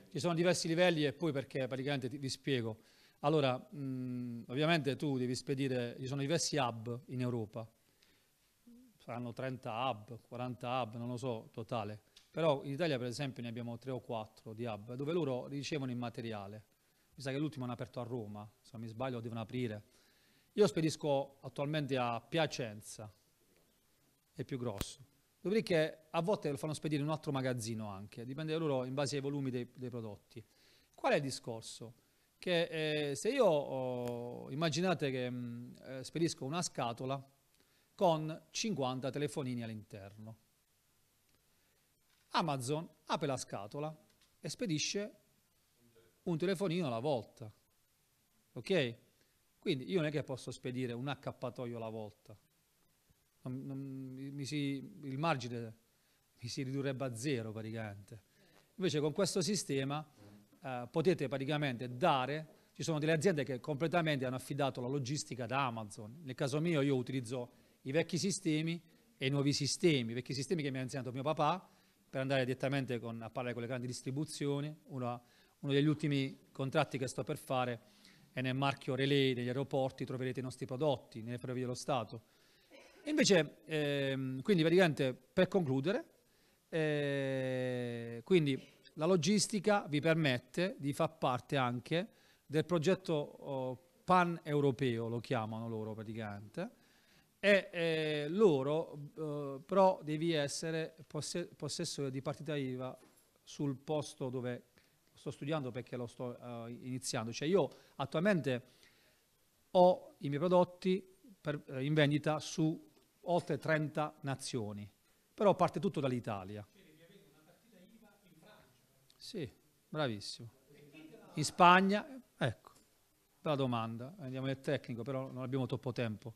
Ci sono diversi livelli e poi perché praticamente ti, vi spiego. Allora, mh, ovviamente tu devi spedire, ci sono diversi hub in Europa, saranno 30 hub, 40 hub, non lo so, totale. Però in Italia per esempio ne abbiamo 3 o 4 di hub dove loro ricevono il materiale. Mi sa che l'ultimo hanno aperto a Roma, se non mi sbaglio lo devono aprire. Io spedisco attualmente a Piacenza, è più grosso. Dopodiché a volte lo fanno spedire in un altro magazzino anche, dipende da loro in base ai volumi dei, dei prodotti. Qual è il discorso? Che eh, se io oh, immaginate che mh, mm, eh, spedisco una scatola con 50 telefonini all'interno. Amazon apre la scatola e spedisce un telefonino alla volta. Ok? Quindi io non è che posso spedire un accappatoio alla volta non, non, si, il margine mi si ridurrebbe a zero praticamente. Invece con questo sistema eh, potete praticamente dare, ci sono delle aziende che completamente hanno affidato la logistica da Amazon, nel caso mio io utilizzo i vecchi sistemi e i nuovi sistemi, i vecchi sistemi che mi ha insegnato mio papà per andare direttamente con, a parlare con le grandi distribuzioni, Una, uno degli ultimi contratti che sto per fare è nel marchio Relay degli aeroporti, troverete i nostri prodotti nelle ferrovie dello Stato, Invece, ehm, quindi praticamente per concludere, eh, quindi la logistica vi permette di far parte anche del progetto oh, pan-europeo, lo chiamano loro praticamente, e eh, loro eh, però devi essere posse- possessore di partita IVA sul posto dove sto studiando perché lo sto uh, iniziando. Cioè io attualmente ho i miei prodotti per, eh, in vendita su oltre 30 nazioni, però parte tutto dall'Italia. Sì, bravissimo. In Spagna, ecco, la domanda, andiamo nel tecnico, però non abbiamo troppo tempo.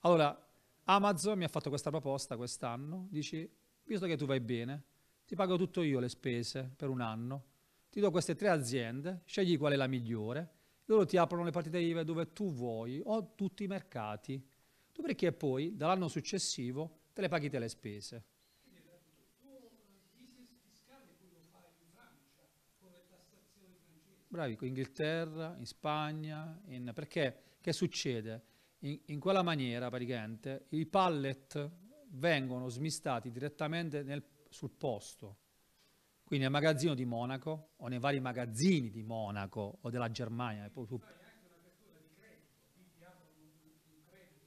Allora, Amazon mi ha fatto questa proposta quest'anno, dici, visto che tu vai bene, ti pago tutto io le spese per un anno, ti do queste tre aziende, scegli qual è la migliore, loro ti aprono le partite IVA dove tu vuoi o tutti i mercati tu perché poi dall'anno successivo te le paghi te le spese. Bravi, in Inghilterra, in Spagna, in... perché che succede? In, in quella maniera praticamente i pallet vengono smistati direttamente nel, sul posto, quindi nel magazzino di Monaco o nei vari magazzini di Monaco o della Germania. E poi tu,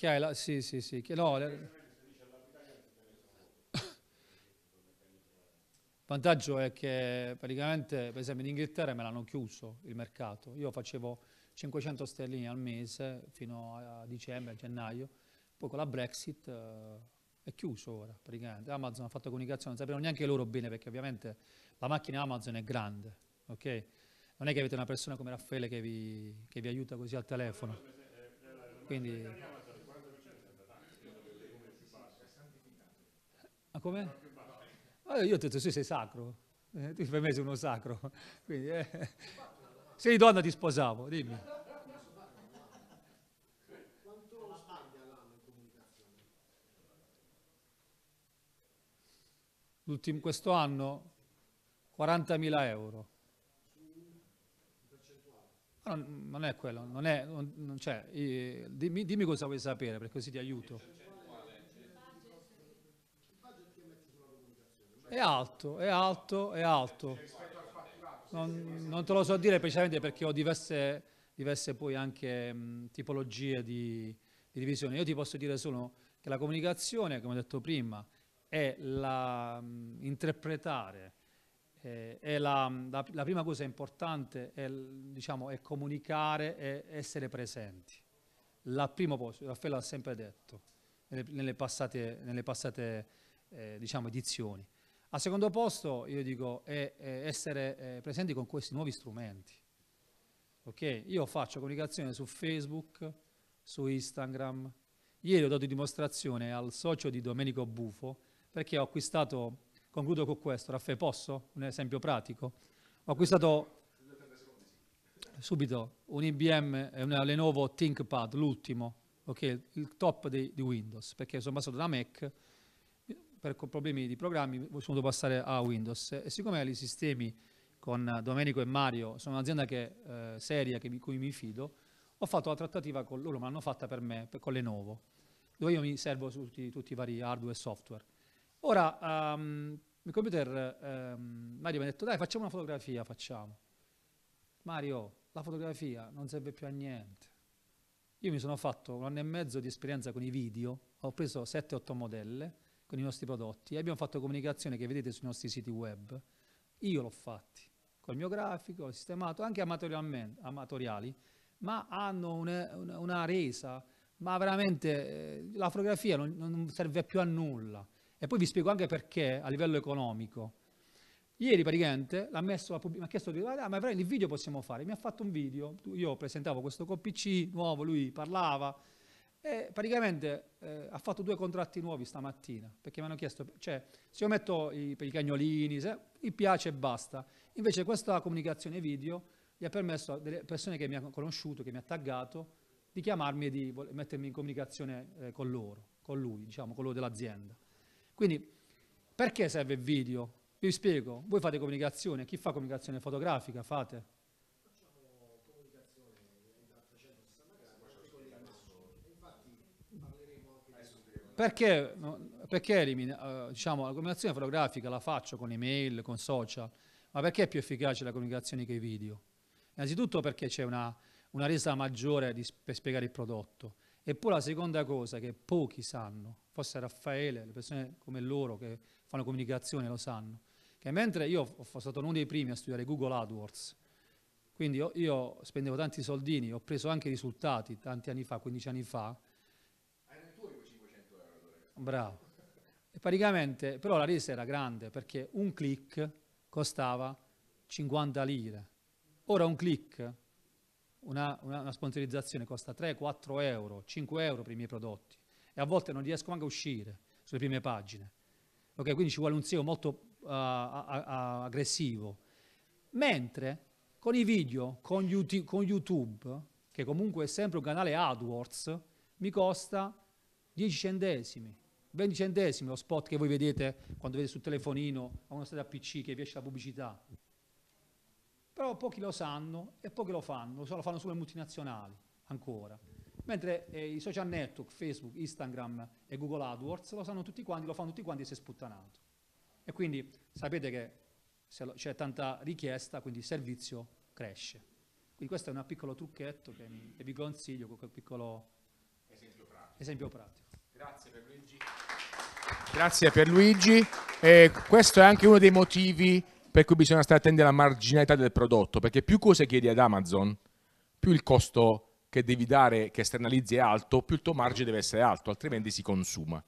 Chi è la... Sì, sì, sì. Chi... No, le... Il vantaggio è che praticamente, per esempio in Inghilterra me l'hanno chiuso il mercato. Io facevo 500 sterline al mese fino a dicembre, a gennaio, poi con la Brexit eh, è chiuso ora praticamente. Amazon ha fatto comunicazione, non sapevano neanche loro bene perché ovviamente la macchina Amazon è grande, ok? Non è che avete una persona come Raffaele che vi, che vi aiuta così al telefono. Quindi... Ma come? Allora eh, io ho detto, sì, sei sacro. Eh, tu per me sei uno sacro. Quindi, eh. Sei donna, ti sposavo, dimmi. L'ultimo, questo anno 40.000 euro. No, non è quello, non è, non, non dimmi, dimmi, cosa vuoi sapere, perché così ti aiuto. È alto, è alto, è alto. Non, non te lo so dire precisamente perché ho diverse, diverse poi anche mh, tipologie di, di divisione. Io ti posso dire solo che la comunicazione, come ho detto prima, è la, mh, interpretare, eh, è la, la, la, prima cosa importante è, diciamo, è comunicare e essere presenti. La prima posto, Raffaello ha sempre detto nelle, nelle passate, nelle passate eh, diciamo, edizioni. Al secondo posto, io dico, è, è essere eh, presenti con questi nuovi strumenti. Okay? Io faccio comunicazione su Facebook, su Instagram. Ieri ho dato dimostrazione al socio di Domenico Bufo perché ho acquistato, concludo con questo, Raffaele posso? Un esempio pratico. Ho acquistato subito un IBM eh, un Lenovo ThinkPad, l'ultimo, okay? il top di, di Windows, perché sono passato da Mac per problemi di programmi sono dovuto passare a Windows e siccome i sistemi con Domenico e Mario sono un'azienda eh, seria che cui mi fido, ho fatto la trattativa con loro, ma l'hanno fatta per me, per, con Lenovo, dove io mi servo su tutti, tutti i vari hardware e software. Ora, um, il computer, um, Mario mi ha detto, dai facciamo una fotografia, facciamo. Mario, la fotografia non serve più a niente. Io mi sono fatto un anno e mezzo di esperienza con i video, ho preso 7-8 modelle, con i nostri prodotti e abbiamo fatto comunicazione che vedete sui nostri siti web. Io l'ho fatti col mio grafico, ho sistemato anche amatoriali, ma hanno una, una, una resa, ma veramente eh, la fotografia non, non serve più a nulla. E poi vi spiego anche perché a livello economico. Ieri praticamente l'ha messo, la mi ha chiesto di ah, ma il video possiamo fare. Mi ha fatto un video, io presentavo questo PC nuovo, lui parlava, e praticamente eh, ha fatto due contratti nuovi stamattina, perché mi hanno chiesto, cioè, se io metto i, per i cagnolini, se, gli piace e basta. Invece questa comunicazione video gli ha permesso a delle persone che mi hanno conosciuto, che mi ha taggato, di chiamarmi e di mettermi in comunicazione eh, con loro, con lui, diciamo, con loro dell'azienda. Quindi, perché serve il video? Vi spiego, voi fate comunicazione, chi fa comunicazione fotografica fate? Perché, perché elimina, eh, diciamo, la comunicazione fotografica la faccio con email, con social, ma perché è più efficace la comunicazione che i video? Innanzitutto perché c'è una, una resa maggiore di, per spiegare il prodotto. E poi la seconda cosa che pochi sanno, forse Raffaele, le persone come loro che fanno comunicazione lo sanno, che mentre io sono stato uno dei primi a studiare Google AdWords, quindi io, io, spendevo tanti soldini, ho preso anche risultati tanti anni fa, 15 anni fa, Bravo. E praticamente, però la resa era grande perché un click costava 50 lire. Ora un click, una, una, una sponsorizzazione costa 3-4 euro, 5 euro per i miei prodotti e a volte non riesco neanche a uscire sulle prime pagine. Ok, quindi ci vuole un SEO molto uh, aggressivo. Mentre con i video, con YouTube, con YouTube, che comunque è sempre un canale AdWords, mi costa 10 centesimi, 20 centesimi lo spot che voi vedete quando vedete sul telefonino a una strada PC che vi esce la pubblicità. Però pochi lo sanno e pochi lo fanno, lo fanno solo le multinazionali ancora. Mentre eh, i social network, Facebook, Instagram e Google AdWords lo sanno tutti quanti, lo fanno tutti quanti e si è sputtanato. E quindi sapete che c'è tanta richiesta, quindi il servizio cresce. Quindi questo è un piccolo trucchetto che, vi consiglio, quel piccolo esempio pratico. Esempio pratico. Grazie per Luigi. Grazie per Luigi. Eh, questo è anche uno dei motivi per cui bisogna stare attenti alla marginalità del prodotto, perché più cose chiedi ad Amazon, più il costo che devi dare, che esternalizzi è alto, più il tuo margine deve essere alto, altrimenti si consuma.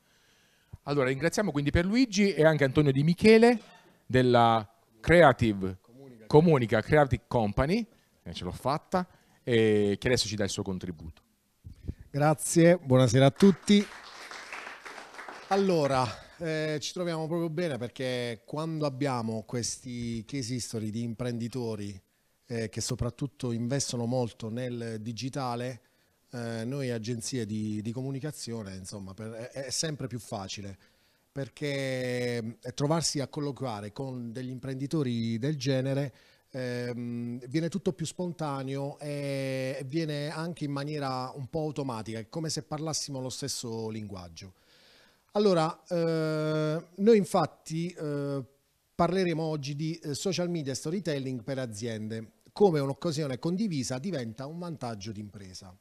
Allora, ringraziamo quindi per Luigi e anche Antonio Di Michele della Creative Comunica, Comunica Creative Company, eh, ce l'ho fatta, eh, che adesso ci dà il suo contributo. Grazie, buonasera a tutti. Allora, eh, ci troviamo proprio bene perché quando abbiamo questi case history di imprenditori eh, che soprattutto investono molto nel digitale, eh, noi agenzie di, di comunicazione, insomma, per, è, è sempre più facile perché eh, trovarsi a colloquiare con degli imprenditori del genere ehm, viene tutto più spontaneo e viene anche in maniera un po' automatica, è come se parlassimo lo stesso linguaggio. Allora, eh, noi infatti eh, parleremo oggi di eh, social media storytelling per aziende, come un'occasione condivisa diventa un vantaggio d'impresa.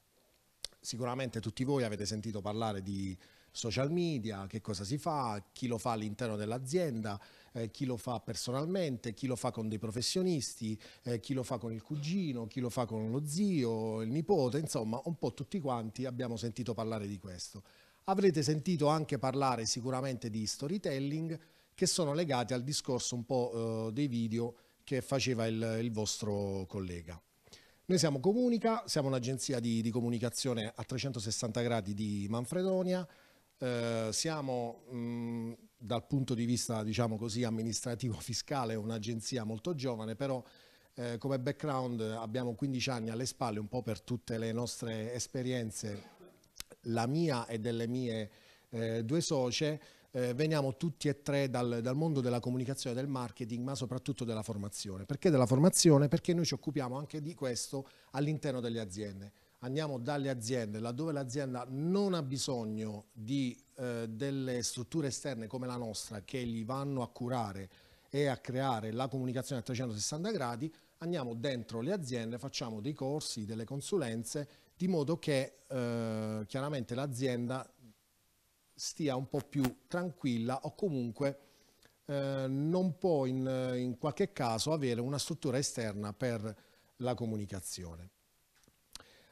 Sicuramente tutti voi avete sentito parlare di social media, che cosa si fa, chi lo fa all'interno dell'azienda, eh, chi lo fa personalmente, chi lo fa con dei professionisti, eh, chi lo fa con il cugino, chi lo fa con lo zio, il nipote, insomma un po' tutti quanti abbiamo sentito parlare di questo avrete sentito anche parlare sicuramente di storytelling che sono legati al discorso un po' eh, dei video che faceva il, il, vostro collega. Noi siamo Comunica, siamo un'agenzia di, di comunicazione a 360 gradi di Manfredonia, eh, siamo mh, mm, dal punto di vista diciamo così, amministrativo fiscale un'agenzia molto giovane, però eh, come background abbiamo 15 anni alle spalle un po' per tutte le nostre esperienze la mia e delle mie eh, due socie, eh, veniamo tutti e tre dal, dal, mondo della comunicazione, del marketing, ma soprattutto della formazione. Perché della formazione? Perché noi ci occupiamo anche di questo all'interno delle aziende. Andiamo dalle aziende, laddove l'azienda non ha bisogno di eh, delle strutture esterne come la nostra che gli vanno a curare e a creare la comunicazione a 360 gradi, andiamo dentro le aziende, facciamo dei corsi, delle consulenze di modo che eh, chiaramente l'azienda stia un po' più tranquilla o comunque eh, non può in, in, qualche caso avere una struttura esterna per la comunicazione.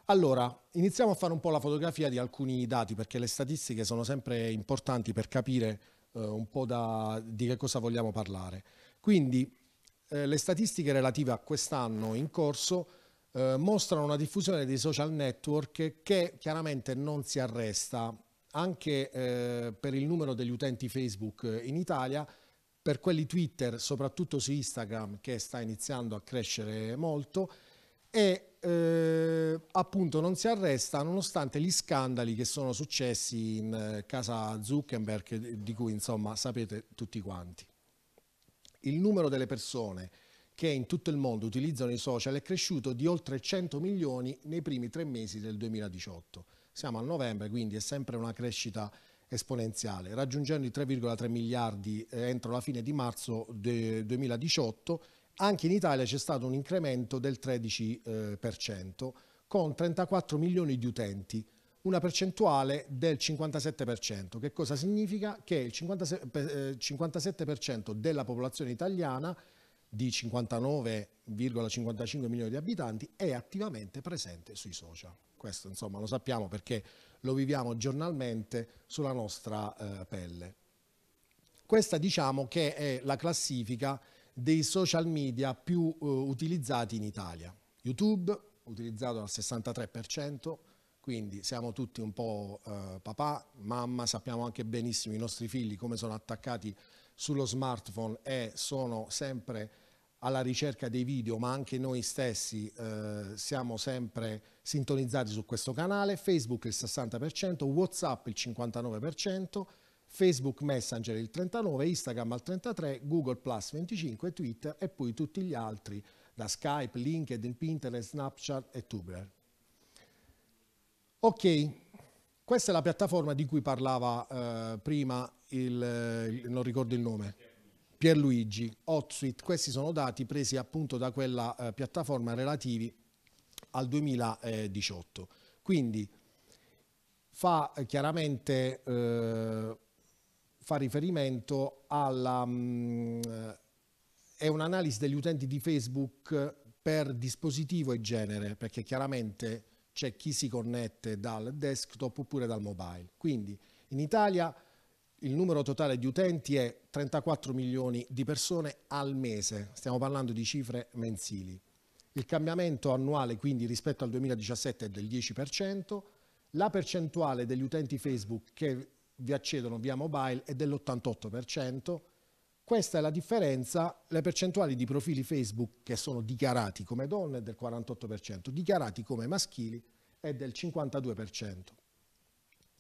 Allora, iniziamo a fare un po' la fotografia di alcuni dati perché le statistiche sono sempre importanti per capire eh, un po' da, di che cosa vogliamo parlare. Quindi eh, le statistiche relative a quest'anno in corso eh, mostrano una diffusione dei social network che chiaramente non si arresta anche eh, per il numero degli utenti Facebook in Italia, per quelli Twitter, soprattutto su Instagram che sta iniziando a crescere molto e eh, appunto non si arresta nonostante gli scandali che sono successi in eh, casa Zuckerberg di cui insomma sapete tutti quanti. Il numero delle persone che in tutto il mondo utilizzano i social è cresciuto di oltre 100 milioni nei primi tre mesi del 2018. Siamo a novembre, quindi è sempre una crescita esponenziale, raggiungendo i 3,3 miliardi eh, entro la fine di marzo 2018. Anche in Italia c'è stato un incremento del 13%, eh, con 34 milioni di utenti, una percentuale del 57%. Che cosa significa? Che il 57% eh, della popolazione italiana di 59,55 milioni di abitanti, è attivamente presente sui social. Questo insomma lo sappiamo perché lo viviamo giornalmente sulla nostra eh, pelle. Questa diciamo che è la classifica dei social media più eh, utilizzati in Italia. YouTube, utilizzato al 63%, quindi siamo tutti un po' eh, papà, mamma, sappiamo anche benissimo i nostri figli come sono attaccati sullo smartphone e sono sempre alla ricerca dei video, ma anche noi stessi eh, siamo sempre sintonizzati su questo canale, Facebook il 60%, Whatsapp il 59%, Facebook Messenger il 39%, Instagram al 33%, Google Plus 25%, Twitter e poi tutti gli altri da Skype, LinkedIn, Pinterest, Snapchat e Tubler. Ok, questa è la piattaforma di cui parlava eh, prima il, il, non ricordo il nome. Pierluigi, Otsuit. Questi sono dati presi appunto da quella eh, piattaforma relativi al 2018. Quindi fa eh, chiaramente eh, fa riferimento alla mh, mm, eh, è un'analisi degli utenti di Facebook per dispositivo e genere, perché chiaramente c'è chi si connette dal desktop oppure dal mobile. Quindi in Italia il numero totale di utenti è 34 milioni di persone al mese, stiamo parlando di cifre mensili. Il cambiamento annuale quindi rispetto al 2017 è del 10%, la percentuale degli utenti Facebook che vi accedono via mobile è dell'88%, questa è la differenza, le percentuali di profili Facebook che sono dichiarati come donne è del 48%, dichiarati come maschili è del 52%.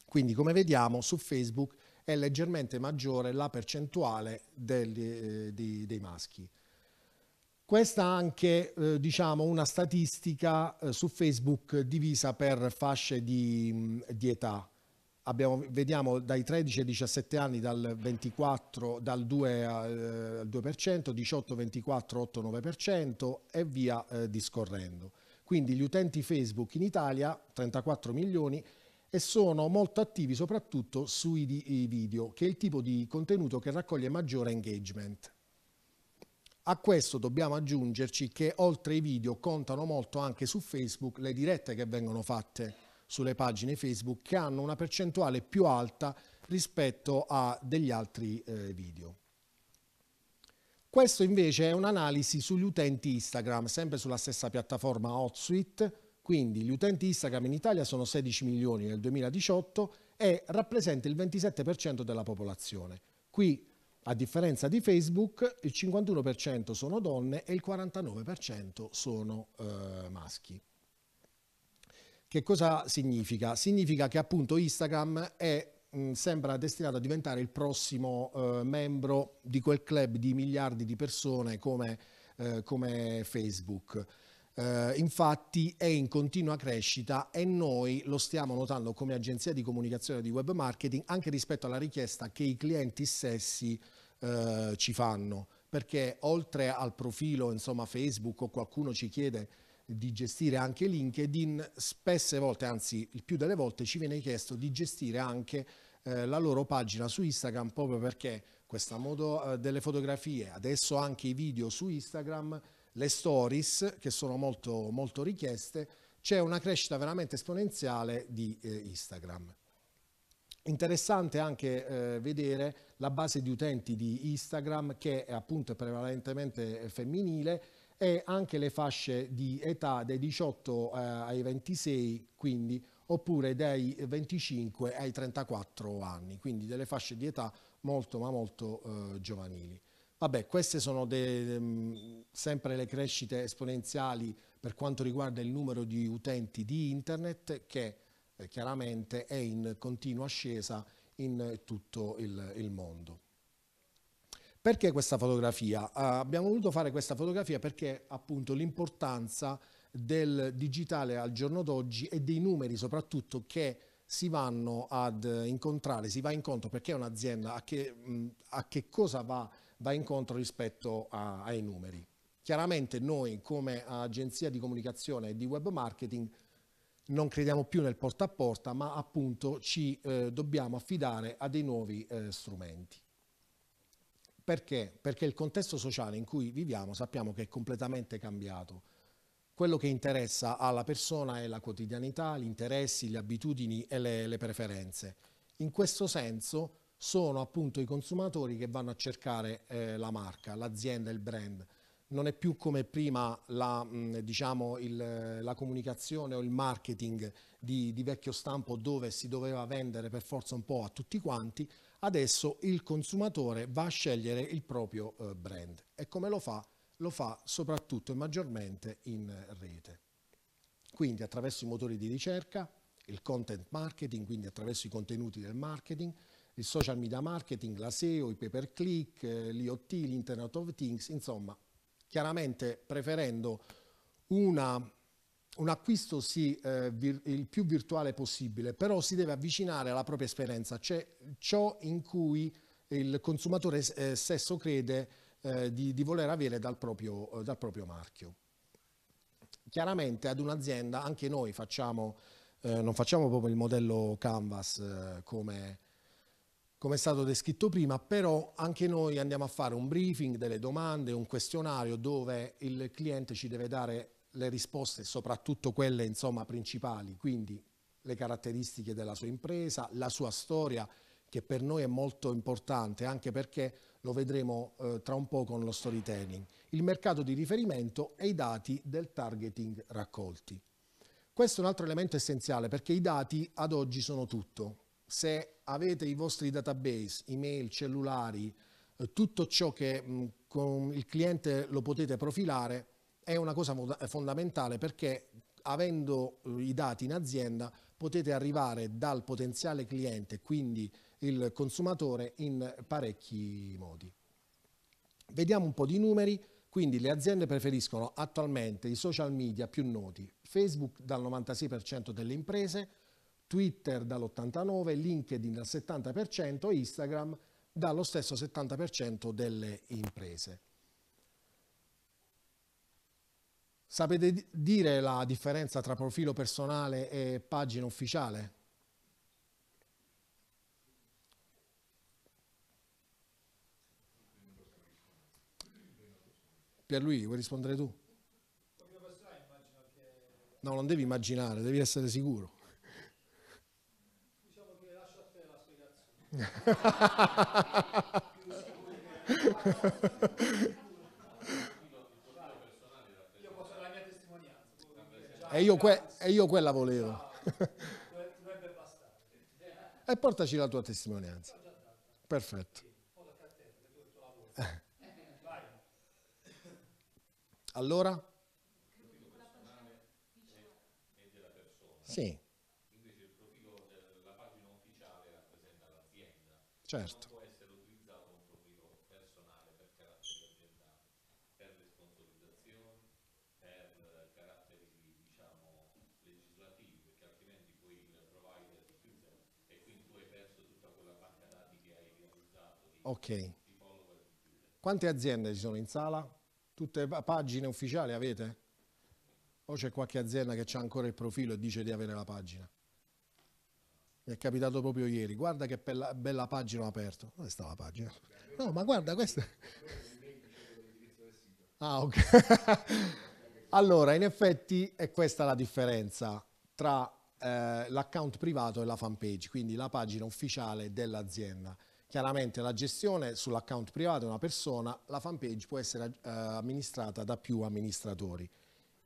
Quindi come vediamo su Facebook è leggermente maggiore la percentuale degli, eh, di, dei maschi. Questa è anche eh, diciamo, una statistica eh, su Facebook divisa per fasce di, mm, di età. Abbiamo, vediamo dai 13 ai 17 anni dal, 24, dal 2 eh, al 2%, 18, 24, 8, 9% e via eh, discorrendo. Quindi gli utenti Facebook in Italia, 34 milioni, e sono molto attivi soprattutto sui video, che è il tipo di contenuto che raccoglie maggiore engagement. A questo dobbiamo aggiungerci che oltre ai video contano molto anche su Facebook le dirette che vengono fatte sulle pagine Facebook che hanno una percentuale più alta rispetto a degli altri eh, video. Questo invece è un'analisi sugli utenti Instagram, sempre sulla stessa piattaforma HotSuite, quindi gli utenti Instagram in Italia sono 16 milioni nel 2018 e rappresenta il 27% della popolazione. Qui, a differenza di Facebook, il 51% sono donne e il 49% sono eh, maschi. Che cosa significa? Significa che appunto Instagram è sembra destinato a diventare il prossimo eh, membro di quel club di miliardi di persone come, eh, come Facebook eh, infatti è in continua crescita e noi lo stiamo notando come agenzia di comunicazione di web marketing anche rispetto alla richiesta che i clienti stessi eh, ci fanno, perché oltre al profilo insomma, Facebook o qualcuno ci chiede di gestire anche LinkedIn, spesse volte, anzi il più delle volte ci viene chiesto di gestire anche eh, la loro pagina su Instagram proprio perché questa modo eh, delle fotografie, adesso anche i video su Instagram le stories che sono molto, molto richieste, c'è una crescita veramente esponenziale di eh, Instagram. Interessante anche eh, vedere la base di utenti di Instagram che è appunto prevalentemente eh, femminile e anche le fasce di età dai 18 eh, ai 26, quindi oppure dai 25 ai 34 anni, quindi delle fasce di età molto ma molto eh, giovanili. Vabbè, queste sono de, ehm, sempre le crescite esponenziali per quanto riguarda il numero di utenti di internet che eh, chiaramente è in continua ascesa in tutto il, il mondo. Perché questa fotografia? Uh, abbiamo voluto fare questa fotografia perché appunto l'importanza del digitale al giorno d'oggi e dei numeri soprattutto che si vanno ad incontrare, si va incontro perché è un'azienda a che, mh, a che cosa va va incontro rispetto a, ai numeri. Chiaramente noi come agenzia di comunicazione e di web marketing non crediamo più nel porta a porta, ma appunto ci eh, dobbiamo affidare a dei nuovi eh, strumenti. Perché? Perché il contesto sociale in cui viviamo sappiamo che è completamente cambiato. Quello che interessa alla persona è la quotidianità, gli interessi, le abitudini e le, le preferenze. In questo senso sono appunto i consumatori che vanno a cercare eh, la marca, l'azienda, il brand. Non è più come prima la, mh, diciamo il, la comunicazione o il marketing di, di vecchio stampo dove si doveva vendere per forza un po' a tutti quanti, adesso il consumatore va a scegliere il proprio eh, brand e come lo fa? Lo fa soprattutto e maggiormente in rete. Quindi attraverso i motori di ricerca, il content marketing, quindi attraverso i contenuti del marketing, il social media marketing, la SEO, i pay per click, eh, l'IoT, l'Internet of Things, insomma, chiaramente preferendo una un acquisto sì, eh, il più virtuale possibile, però si deve avvicinare alla propria esperienza, cioè ciò in cui il consumatore eh, stesso crede eh, di, di, voler avere dal proprio, eh, dal proprio, marchio. Chiaramente ad un'azienda anche noi facciamo, eh, non facciamo proprio il modello Canvas come come è stato descritto prima, però anche noi andiamo a fare un briefing, delle domande, un questionario dove il cliente ci deve dare le risposte, soprattutto quelle insomma, principali, quindi le caratteristiche della sua impresa, la sua storia, che per noi è molto importante, anche perché lo vedremo eh, tra un po' con lo storytelling, il mercato di riferimento e i dati del targeting raccolti. Questo è un altro elemento essenziale perché i dati ad oggi sono tutto, se avete i vostri database, email, cellulari, eh, tutto ciò che mm, con il cliente lo potete profilare è una cosa fondamentale perché avendo eh, i dati in azienda potete arrivare dal potenziale cliente, quindi il consumatore, in parecchi modi. Vediamo un po' di numeri, quindi le aziende preferiscono attualmente i social media più noti, Facebook dal 96% delle imprese, Twitter dall'89%, LinkedIn dal 70% Instagram dallo stesso 70% delle imprese. Sapete dire la differenza tra profilo personale e pagina ufficiale? Per lui vuoi rispondere tu? No, non devi immaginare, devi essere sicuro. e, io que- e io quella volevo. e portaci la tua testimonianza. Perfetto. Allora? Sì. Certo. Non può essere utilizzato un profilo personale per caratteri aziendali, per le sponsorizzazioni, per eh, caratteri diciamo, legislativi, perché altrimenti poi il provider si chiude e quindi tu hai perso tutta quella banca dati che hai realizzato. ok. Quante aziende ci sono in sala? Tutte pagine ufficiali avete? O c'è qualche azienda che ha ancora il profilo e dice di avere la pagina? mi è capitato proprio ieri, guarda che bella, bella pagina ho aperto, dove sta la pagina? No, ma guarda questa... Ah, ok. allora, in effetti è questa la differenza tra eh, l'account privato e la fanpage, quindi la pagina ufficiale dell'azienda. Chiaramente la gestione sull'account privato è una persona, la fanpage può essere eh, amministrata da più amministratori.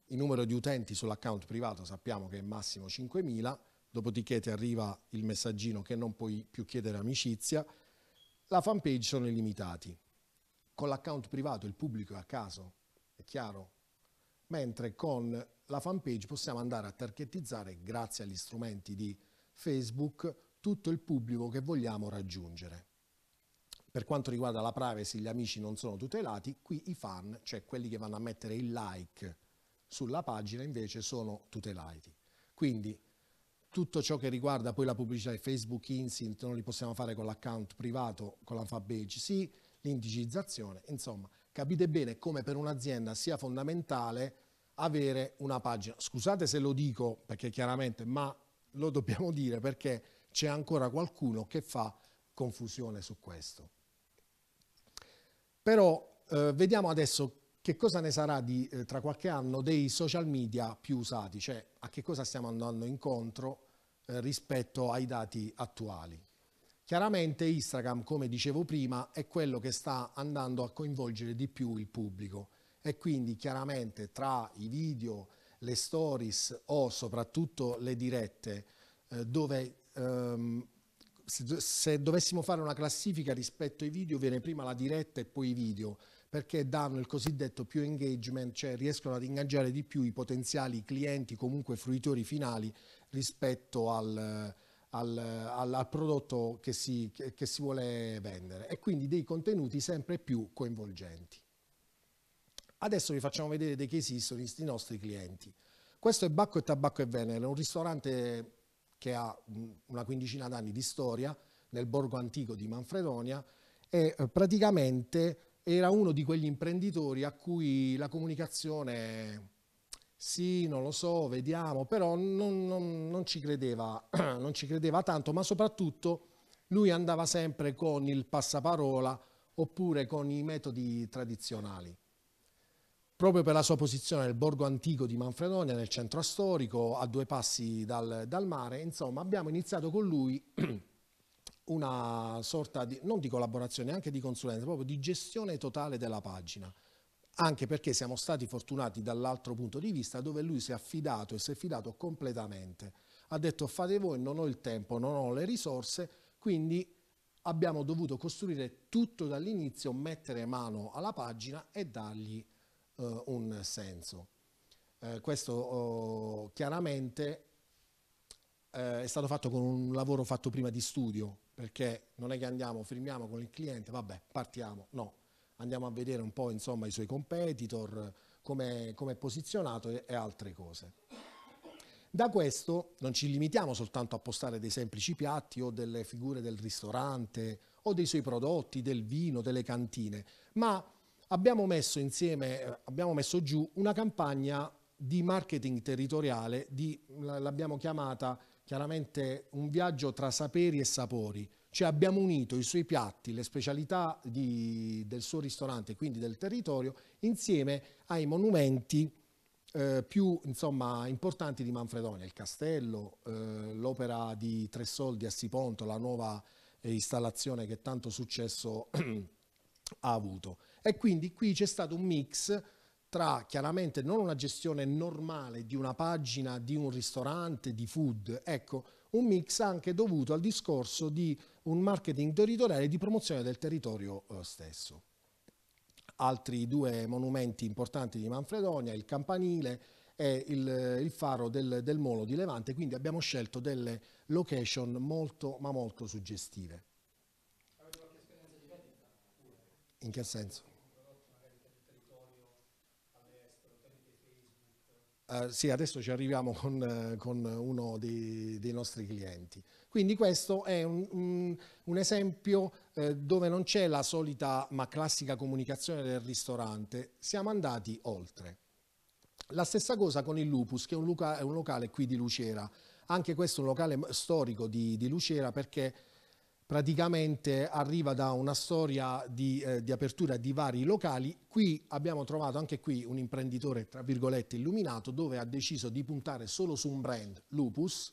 Il numero di utenti sull'account privato sappiamo che è massimo 5.000, dopodiché ti arriva il messaggino che non puoi più chiedere amicizia, la fanpage sono illimitati. Con l'account privato il pubblico è a caso, è chiaro, mentre con la fanpage possiamo andare a targettizzare, grazie agli strumenti di Facebook, tutto il pubblico che vogliamo raggiungere. Per quanto riguarda la privacy, gli amici non sono tutelati, qui i fan, cioè quelli che vanno a mettere il like sulla pagina, invece sono tutelati. Quindi tutto ciò che riguarda poi la pubblicità di Facebook, Insint, non li possiamo fare con l'account privato, con la fan sì, l'indicizzazione, insomma, capite bene come per un'azienda sia fondamentale avere una pagina. Scusate se lo dico perché chiaramente, ma lo dobbiamo dire perché c'è ancora qualcuno che fa confusione su questo. Però eh, vediamo adesso che cosa ne sarà di, eh, tra qualche anno dei social media più usati, cioè a che cosa stiamo andando incontro eh, rispetto ai dati attuali. Chiaramente Instagram, come dicevo prima, è quello che sta andando a coinvolgere di più il pubblico e quindi chiaramente tra i video, le stories o soprattutto le dirette, eh, dove ehm, se, se dovessimo fare una classifica rispetto ai video, viene prima la diretta e poi i video perché danno il cosiddetto più engagement, cioè riescono ad ingaggiare di più i potenziali clienti, comunque fruitori finali, rispetto al, al, al, al prodotto che si, che, che si vuole vendere e quindi dei contenuti sempre più coinvolgenti. Adesso vi facciamo vedere dei case history dei nostri clienti. Questo è Bacco e Tabacco e Venere, un ristorante che ha una quindicina d'anni di storia nel borgo antico di Manfredonia e eh, praticamente era uno di quegli imprenditori a cui la comunicazione, sì, non lo so, vediamo, però non, non, non, ci, credeva, non ci credeva tanto, ma soprattutto lui andava sempre con il passaparola oppure con i metodi tradizionali. Proprio per la sua posizione nel borgo antico di Manfredonia, nel centro storico, a due passi dal, dal mare, insomma abbiamo iniziato con lui una sorta di, non di collaborazione, anche di consulenza, proprio di gestione totale della pagina. Anche perché siamo stati fortunati dall'altro punto di vista, dove lui si è affidato e si è fidato completamente. Ha detto fate voi, non ho il tempo, non ho le risorse, quindi abbiamo dovuto costruire tutto dall'inizio, mettere mano alla pagina e dargli eh, un senso. Eh, questo oh, chiaramente eh, è stato fatto con un lavoro fatto prima di studio, perché non è che andiamo, firmiamo con il cliente, vabbè, partiamo, no, andiamo a vedere un po' insomma, i suoi competitor, come è posizionato e, e altre cose. Da questo non ci limitiamo soltanto a postare dei semplici piatti o delle figure del ristorante o dei suoi prodotti, del vino, delle cantine, ma abbiamo messo insieme, eh, abbiamo messo giù una campagna di marketing territoriale, l'abbiamo chiamata chiaramente un viaggio tra saperi e sapori. Cioè abbiamo unito i suoi piatti, le specialità di, del suo ristorante, quindi del territorio, insieme ai monumenti eh, più insomma, importanti di Manfredonia, il castello, eh, l'opera di Tre Soldi a Siponto, la nuova eh, installazione che tanto successo ha avuto. E quindi qui c'è stato un mix tra chiaramente non una gestione normale di una pagina di un ristorante, di food, ecco, un mix anche dovuto al discorso di un marketing territoriale e di promozione del territorio eh, stesso. Altri due monumenti importanti di Manfredonia, il campanile e il, il faro del, del molo di Levante, quindi abbiamo scelto delle location molto ma molto suggestive. In che senso? Eh, sì, adesso ci arriviamo con, eh, con uno dei, dei, nostri clienti. Quindi questo è un, un, un esempio uh, dove non c'è la solita ma classica comunicazione del ristorante, siamo andati oltre. La stessa cosa con il Lupus, che è un, loca è un locale qui di Lucera, anche questo è un locale storico di, di Lucera perché praticamente arriva da una storia di, eh, di, apertura di vari locali. Qui abbiamo trovato anche qui un imprenditore, tra virgolette, illuminato, dove ha deciso di puntare solo su un brand, Lupus,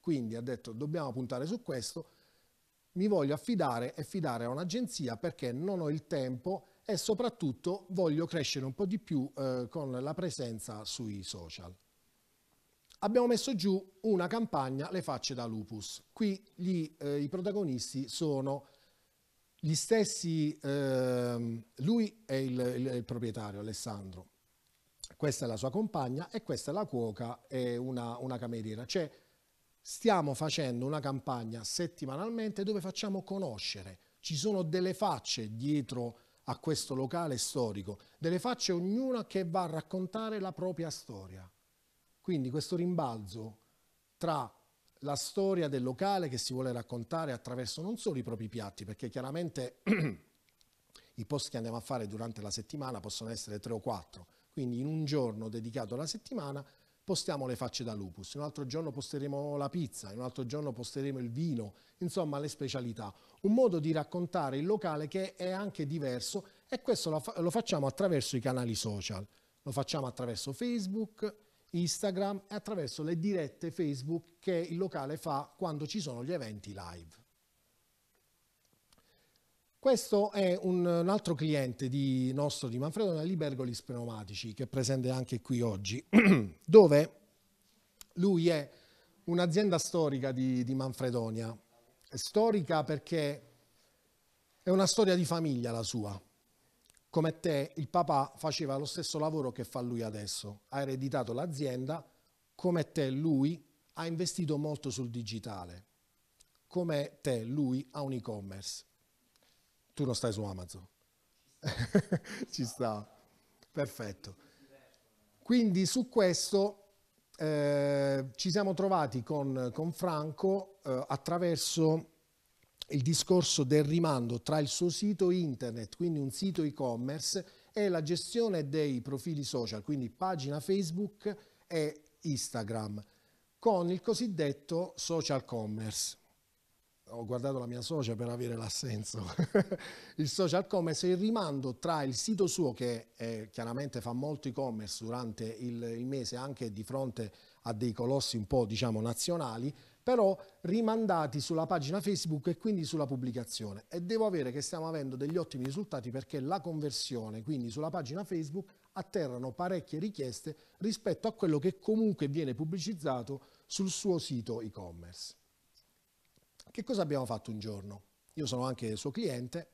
quindi ha detto dobbiamo puntare su questo, mi voglio affidare e fidare a un'agenzia perché non ho il tempo e soprattutto voglio crescere un po' di più eh, con la presenza sui social abbiamo messo giù una campagna Le facce da lupus. Qui gli, eh, i protagonisti sono gli stessi, eh, lui è il, il, il, proprietario Alessandro, questa è la sua compagna e questa è la cuoca e una, una cameriera. Cioè stiamo facendo una campagna settimanalmente dove facciamo conoscere, ci sono delle facce dietro a questo locale storico, delle facce ognuna che va a raccontare la propria storia. Quindi questo rimbalzo tra la storia del locale che si vuole raccontare attraverso non solo i propri piatti, perché chiaramente i post che andiamo a fare durante la settimana possono essere tre o quattro, quindi in un giorno dedicato alla settimana postiamo le facce da lupus, in un altro giorno posteremo la pizza, in un altro giorno posteremo il vino, insomma le specialità. Un modo di raccontare il locale che è anche diverso e questo lo, fa lo facciamo attraverso i canali social, lo facciamo attraverso Facebook, Instagram e attraverso le dirette Facebook che il locale fa quando ci sono gli eventi live. Questo è un, un altro cliente di, nostro di Manfredo Nelli Bergolis Pneumatici, che è presente anche qui oggi, dove lui è un'azienda storica di, di Manfredonia, è storica perché è una storia di famiglia la sua, come te, il papà faceva lo stesso lavoro che fa lui adesso, ha ereditato l'azienda, come te lui ha investito molto sul digitale, come te lui ha un e-commerce. Tu non stai su Amazon. Ci sta. Perfetto. Quindi su questo eh, ci siamo trovati con, con Franco eh, attraverso il discorso del rimando tra il suo sito internet, quindi un sito e-commerce, e la gestione dei profili social, quindi pagina Facebook e Instagram, con il cosiddetto social commerce. Ho guardato la mia socia per avere l'assenso. il social commerce è il rimando tra il sito suo, che eh, chiaramente fa molto e-commerce durante il, il mese, anche di fronte a dei colossi un po' diciamo nazionali, però rimandati sulla pagina Facebook e quindi sulla pubblicazione. E devo avere che stiamo avendo degli ottimi risultati perché la conversione, quindi sulla pagina Facebook, atterrano parecchie richieste rispetto a quello che comunque viene pubblicizzato sul suo sito e-commerce. Che cosa abbiamo fatto un giorno? Io sono anche suo cliente,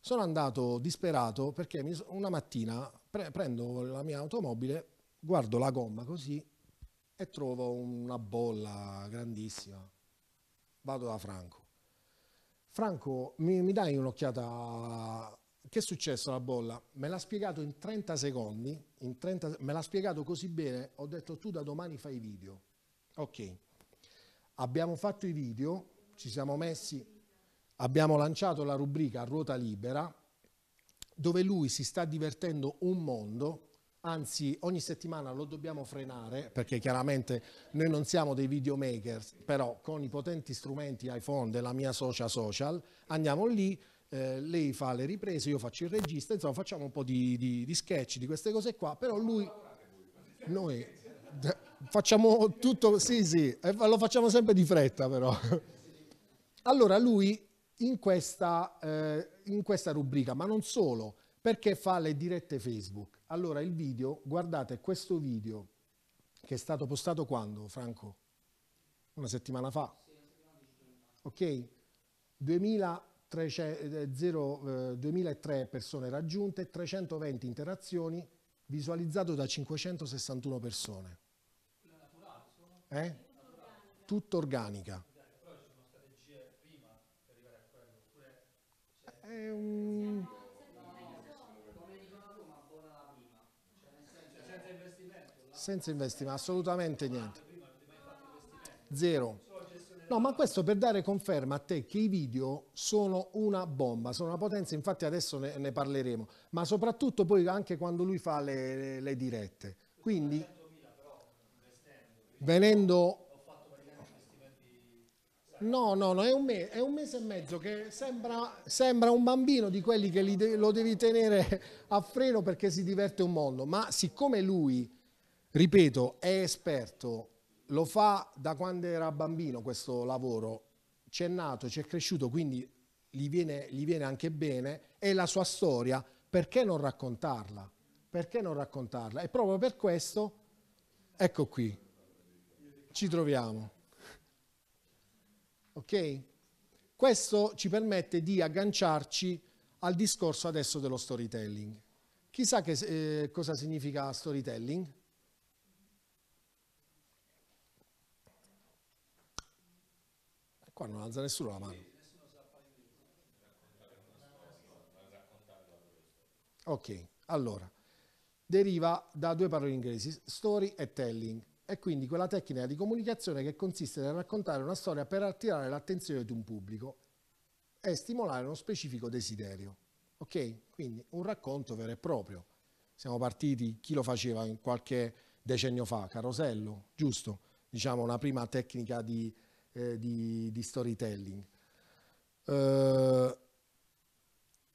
sono andato disperato perché una mattina pre prendo la mia automobile, guardo la gomma così e trovo una bolla grandissima. Vado da Franco. Franco, mi, mi dai un'occhiata? Che è successo la bolla? Me l'ha spiegato in 30 secondi, in 30, me l'ha spiegato così bene, ho detto tu da domani fai i video. Ok, abbiamo fatto i video, ci siamo messi, abbiamo lanciato la rubrica Ruota Libera, dove lui si sta divertendo un mondo anzi ogni settimana lo dobbiamo frenare perché chiaramente noi non siamo dei videomaker, però con i potenti strumenti iPhone della mia socia social andiamo lì, eh, lei fa le riprese, io faccio il regista, insomma facciamo un po' di, di, di sketch di queste cose qua, però lui, noi facciamo tutto, sì sì, eh, lo facciamo sempre di fretta però. Allora lui in questa, eh, in questa rubrica, ma non solo, perché fa le dirette Facebook allora il video, guardate questo video che è stato postato quando, Franco? Una settimana fa. Ok? 2300, 0, 2003 persone raggiunte, 320 interazioni, visualizzato da 561 persone. Eh? Tutto organica. È un... senza investimento, assolutamente niente. Zero. No, ma questo per dare conferma a te che i video sono una bomba, sono una potenza, infatti adesso ne, ne parleremo, ma soprattutto poi anche quando lui fa le, le, le dirette. Quindi, venendo... No, no, no, è un, mese, è un mese e mezzo che sembra, sembra, un bambino di quelli che de lo devi tenere a freno perché si diverte un mondo, ma siccome lui ripeto, è esperto, lo fa da quando era bambino questo lavoro, c'è nato, c'è cresciuto, quindi gli viene, gli viene anche bene, è la sua storia, perché non raccontarla? Perché non raccontarla? E proprio per questo, ecco qui, ci troviamo. Ok? Questo ci permette di agganciarci al discorso adesso dello storytelling. Chissà che, eh, cosa significa storytelling? Qua non alza nessuno la mano. Ok, allora, deriva da due parole inglesi, story e telling, e quindi quella tecnica di comunicazione che consiste nel raccontare una storia per attirare l'attenzione di un pubblico e stimolare uno specifico desiderio. Ok? Quindi un racconto vero e proprio. Siamo partiti, chi lo faceva in qualche decennio fa? Carosello, giusto? Diciamo una prima tecnica di eh, di, di, storytelling. Eh,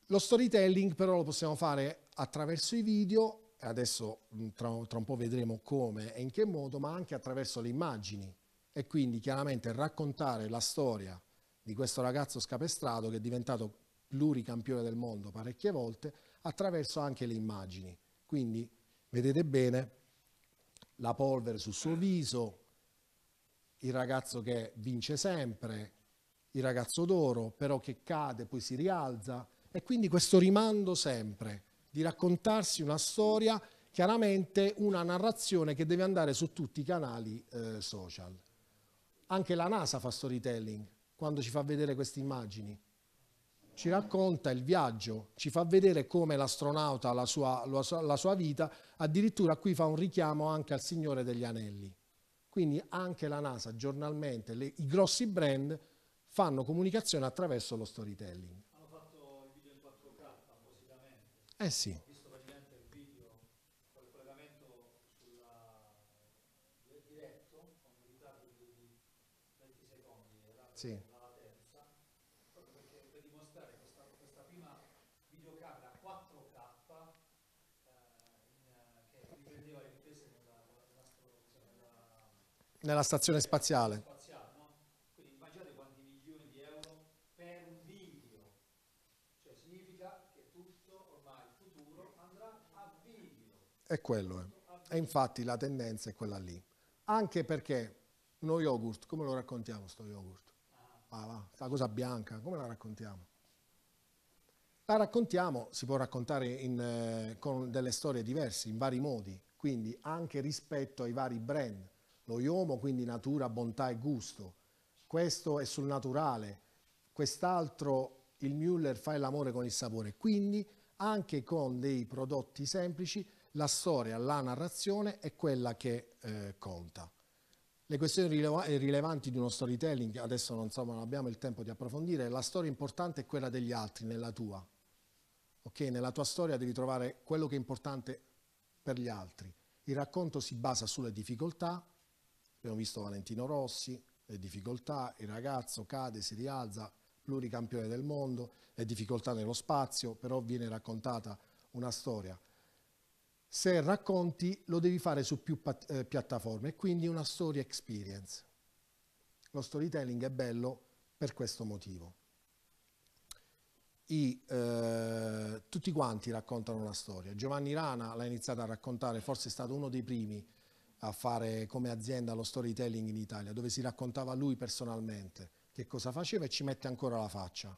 lo storytelling però lo possiamo fare attraverso i video, adesso mm, tra, tra un po' vedremo come e in che modo, ma anche attraverso le immagini e quindi chiaramente raccontare la storia di questo ragazzo scapestrato che è diventato pluricampione del mondo parecchie volte attraverso anche le immagini. Quindi vedete bene la polvere sul suo viso, il ragazzo che vince sempre, il ragazzo d'oro, però che cade, poi si rialza. E quindi questo rimando sempre di raccontarsi una storia, chiaramente una narrazione che deve andare su tutti i canali eh, social. Anche la NASA fa storytelling quando ci fa vedere queste immagini. Ci racconta il viaggio, ci fa vedere come l'astronauta, la sua, la sua vita, addirittura qui fa un richiamo anche al Signore degli Anelli quindi anche la NASA giornalmente, le, i grossi brand fanno comunicazione attraverso lo storytelling. Hanno fatto il video in 4K appositamente. Eh sì. Ho visto praticamente il video con il collegamento sulla, diretto con un ritardo di 20 secondi. sì. nella stazione spaziale. È quello, eh. e infatti la tendenza è quella lì. Anche perché uno yogurt, come lo raccontiamo sto yogurt? Ah, va, sta cosa bianca, come la raccontiamo? La raccontiamo, si può raccontare in, eh, con delle storie diverse, in vari modi, quindi anche rispetto ai vari brand lo yomo, quindi natura, bontà e gusto. Questo è sul naturale, quest'altro il Müller fa l'amore con il sapore. Quindi anche con dei prodotti semplici la storia, la narrazione è quella che eh, conta. Le questioni rilevanti di uno storytelling, adesso non, so, non abbiamo il tempo di approfondire, la storia importante è quella degli altri, nella tua. Okay? Nella tua storia devi trovare quello che è importante per gli altri. Il racconto si basa sulle difficoltà, Abbiamo visto Valentino Rossi, le difficoltà, il ragazzo cade, si rialza, pluricampione del mondo, le difficoltà nello spazio, però viene raccontata una storia. Se racconti lo devi fare su più eh, piattaforme, e quindi una story experience. Lo storytelling è bello per questo motivo. I, eh, tutti quanti raccontano una storia. Giovanni Rana l'ha iniziata a raccontare, forse è stato uno dei primi a fare come azienda lo storytelling in Italia, dove si raccontava lui personalmente che cosa faceva e ci mette ancora la faccia,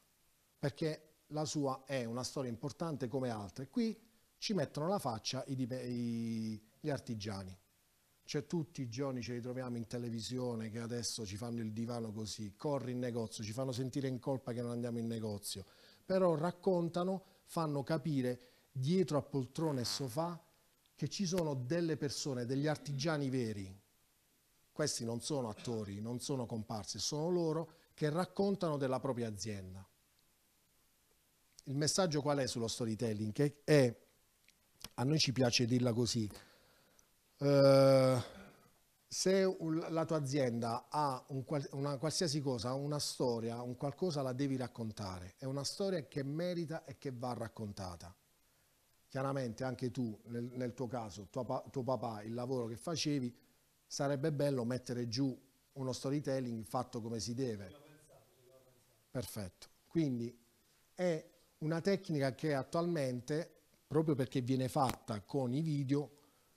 perché la sua è una storia importante come altre. Qui ci mettono la faccia i, i, gli artigiani. Cioè tutti i giorni ci ritroviamo in televisione che adesso ci fanno il divano così, corri in negozio, ci fanno sentire in colpa che non andiamo in negozio, però raccontano, fanno capire dietro a poltrone e sofà che ci sono delle persone, degli artigiani veri, questi non sono attori, non sono comparsi, sono loro che raccontano della propria azienda. Il messaggio qual è sullo storytelling? Che è, a noi ci piace dirla così, eh, se un, la tua azienda ha un, una qualsiasi cosa, una storia, un qualcosa la devi raccontare, è una storia che merita e che va raccontata chiaramente anche tu, nel, nel tuo caso, tuo, tuo papà, il lavoro che facevi, sarebbe bello mettere giù uno storytelling fatto come si deve. Perfetto. Quindi è una tecnica che attualmente, proprio perché viene fatta con i video,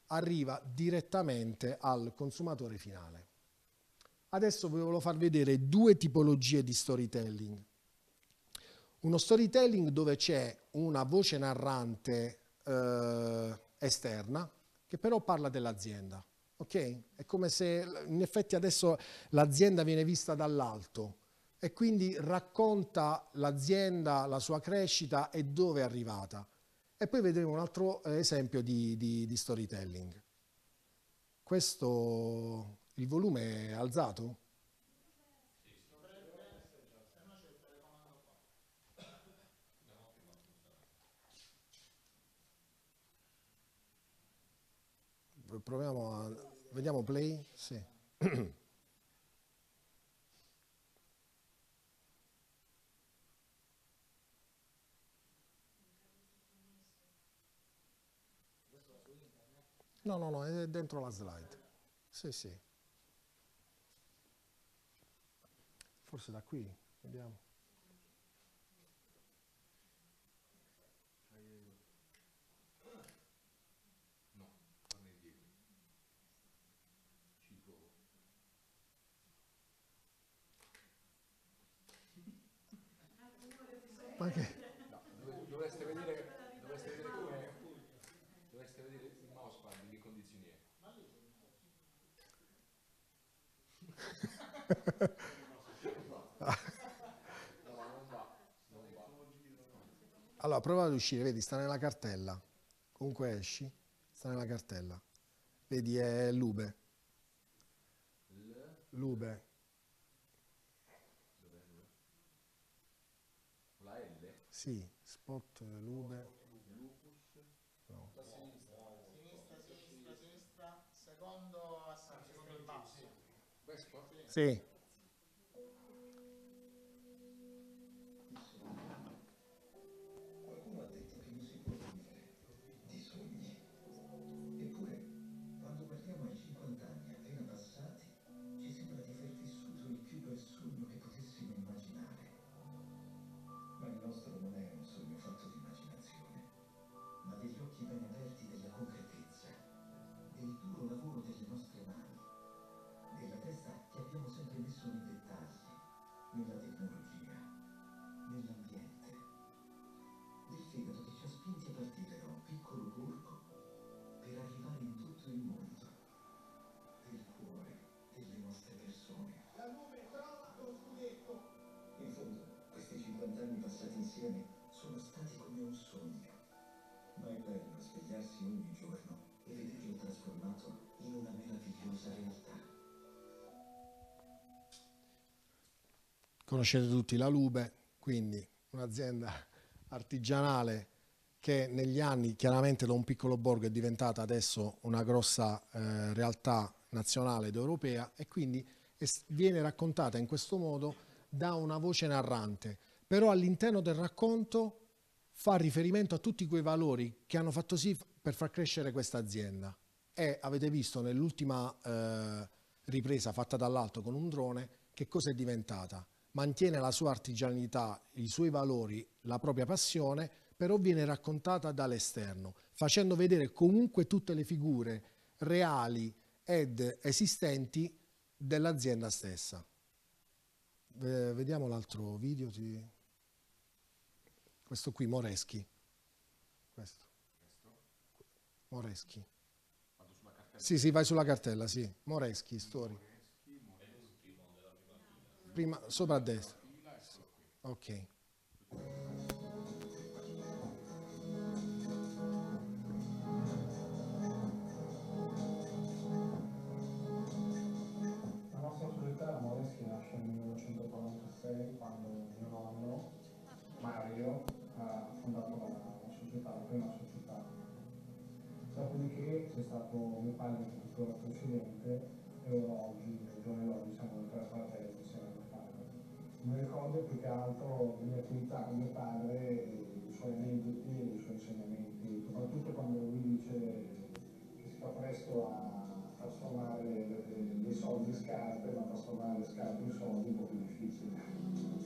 arriva direttamente al consumatore finale. Adesso vi volevo far vedere due tipologie di storytelling. Uno storytelling dove c'è una voce narrante eh, esterna che però parla dell'azienda. Ok? È come se in effetti adesso l'azienda viene vista dall'alto e quindi racconta l'azienda, la sua crescita e dove è arrivata. E poi vedremo un altro eh, esempio di, di, di storytelling. Questo, il volume è alzato? proviamo a... Vediamo play? Sì. No, no, no, è dentro la slide. Sì, sì. Forse da qui, vediamo. Okay. No, dovreste vedere, dovreste vedere come dovreste vedere il mousepad in che condizioni è. Allora, prova ad uscire, vedi, sta nella cartella. Comunque esci, sta nella cartella. Vedi, è Lube. Lube. Sì, spot, eh, lube. No. La sinistra, sinistra, sinistra, sinistra, secondo assaggio, secondo il basso. Sì. diversi ogni giorno e vederlo trasformato in una meravigliosa realtà. Conoscete tutti la Lube, quindi un'azienda artigianale che negli anni chiaramente da un piccolo borgo è diventata adesso una grossa eh, realtà nazionale ed europea e quindi viene raccontata in questo modo da una voce narrante. Però all'interno del racconto fa riferimento a tutti quei valori che hanno fatto sì per far crescere questa azienda. E avete visto nell'ultima eh, ripresa fatta dall'alto con un drone che cosa è diventata. Mantiene la sua artigianità, i suoi valori, la propria passione, però viene raccontata dall'esterno, facendo vedere comunque tutte le figure reali ed esistenti dell'azienda stessa. Eh, vediamo l'altro video. Ti... Questo qui, Moreschi. Questo. Moreschi. Sì, sì, vai sulla cartella, sì. Moreschi, storia. Prima, sopra a destra. Ok. nasce nel 1946 quando mio nonno Mario fondato la, società, la prima società. Dopodiché c'è stato mio padre che tuttora presidente e ora oggi, nel giorno oggi, siamo tre fratelli insieme a mio padre. Mi ricordo più che altro le mie attività con mio padre, i suoi aneddoti e i suoi insegnamenti, soprattutto quando lui dice che si fa presto a trasformare dei soldi in scarpe, ma trasformare le scarpe in soldi è un po' più difficile.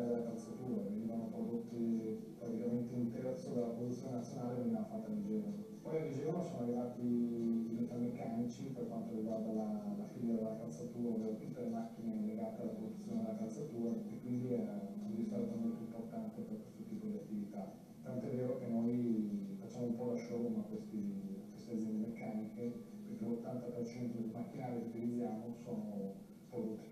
metà della calzatura, venivano prodotti praticamente intera, solo la produzione nazionale veniva fatta in Genova. Poi a Genova sono arrivati i metalmeccanici per quanto riguarda la, la filiera della calzatura, ovvero tutte le macchine legate alla produzione della calzatura e quindi è un risultato molto importante per questo tipo di attività. Tant'è vero che noi facciamo un po' la showroom a, questi, a queste aziende meccaniche perché l'80% del macchinario che utilizziamo sono prodotti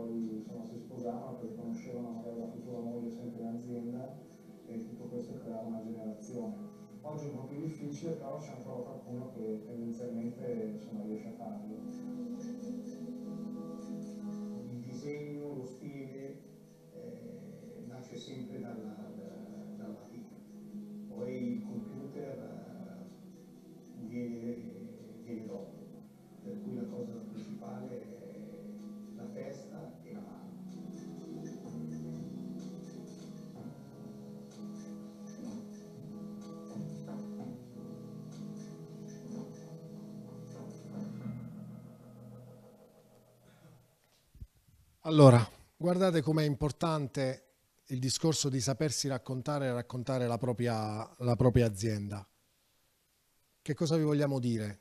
poi insomma, si sposavano perché conoscevano magari la futura moglie sempre in azienda e tutto questo creava una generazione. Oggi è un po' più difficile, però c'è ancora qualcuno che tendenzialmente insomma, riesce a farlo. Il disegno, lo stile, eh, nasce sempre dalla, dalla fatica. Poi il computer eh, viene, viene dopo, per cui la cosa principale è Allora, guardate com'è importante il discorso di sapersi raccontare e raccontare la propria, la propria azienda. Che cosa vi vogliamo dire?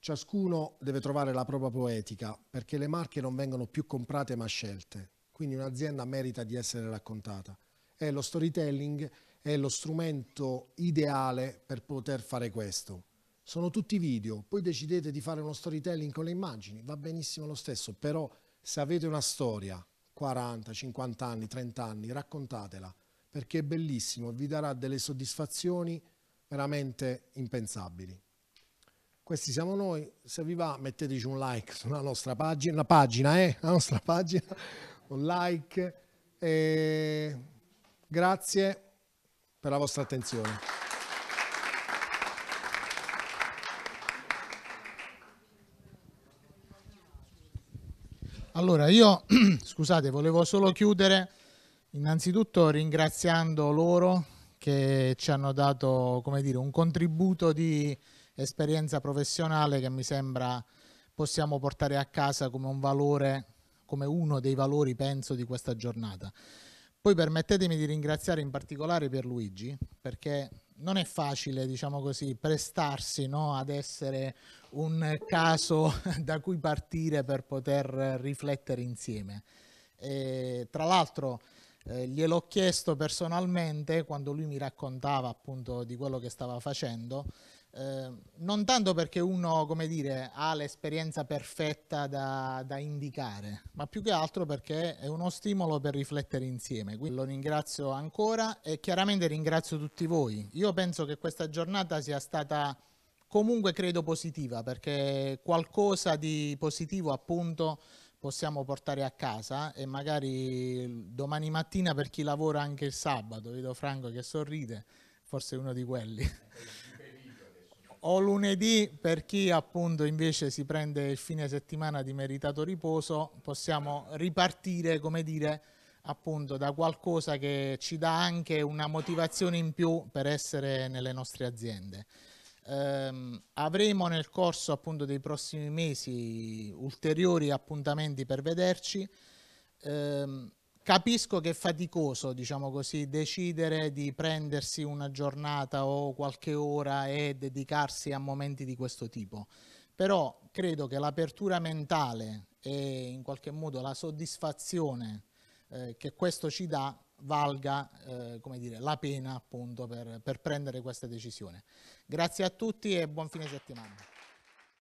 Ciascuno deve trovare la propria poetica perché le marche non vengono più comprate ma scelte, quindi un'azienda merita di essere raccontata. E lo storytelling è lo strumento ideale per poter fare questo. Sono tutti video, poi decidete di fare uno storytelling con le immagini, va benissimo lo stesso, però se avete una storia, 40, 50 anni, 30 anni, raccontatela, perché è bellissimo e vi darà delle soddisfazioni veramente impensabili. Questi siamo noi, se vi va metteteci un like sulla nostra pagina, la pagina, eh, la nostra pagina, un like. E grazie per la vostra attenzione. Allora, io, scusate, volevo solo chiudere innanzitutto ringraziando loro che ci hanno dato, come dire, un contributo di esperienza professionale che mi sembra possiamo portare a casa come un valore, come uno dei valori, penso, di questa giornata. Poi permettetemi di ringraziare in particolare Pierluigi, perché non è facile, diciamo così, prestarsi no, ad essere un caso da cui partire per poter riflettere insieme. E, tra l'altro eh, gliel'ho chiesto personalmente quando lui mi raccontava appunto di quello che stava facendo, eh, non tanto perché uno, come dire, ha l'esperienza perfetta da, da, indicare, ma più che altro perché è uno stimolo per riflettere insieme. Quindi lo ringrazio ancora e chiaramente ringrazio tutti voi. Io penso che questa giornata sia stata comunque credo positiva perché qualcosa di positivo appunto possiamo portare a casa e magari mm, domani mattina per chi lavora anche il sabato, vedo Franco che sorride, forse è uno di quelli. o lunedì per chi appunto invece si prende il fine settimana di meritato riposo, possiamo ripartire, come dire, appunto da qualcosa che ci dà anche una motivazione in più per essere nelle nostre aziende. Ehm, avremo nel corso appunto dei prossimi mesi ulteriori appuntamenti per vederci. Ehm, capisco che è faticoso, diciamo così, decidere di prendersi una giornata o qualche ora e dedicarsi a momenti di questo tipo, però credo che l'apertura mentale e in qualche modo la soddisfazione eh, che questo ci dà valga eh, dire, la pena appunto per, per prendere questa decisione. Grazie a tutti e buon fine settimana.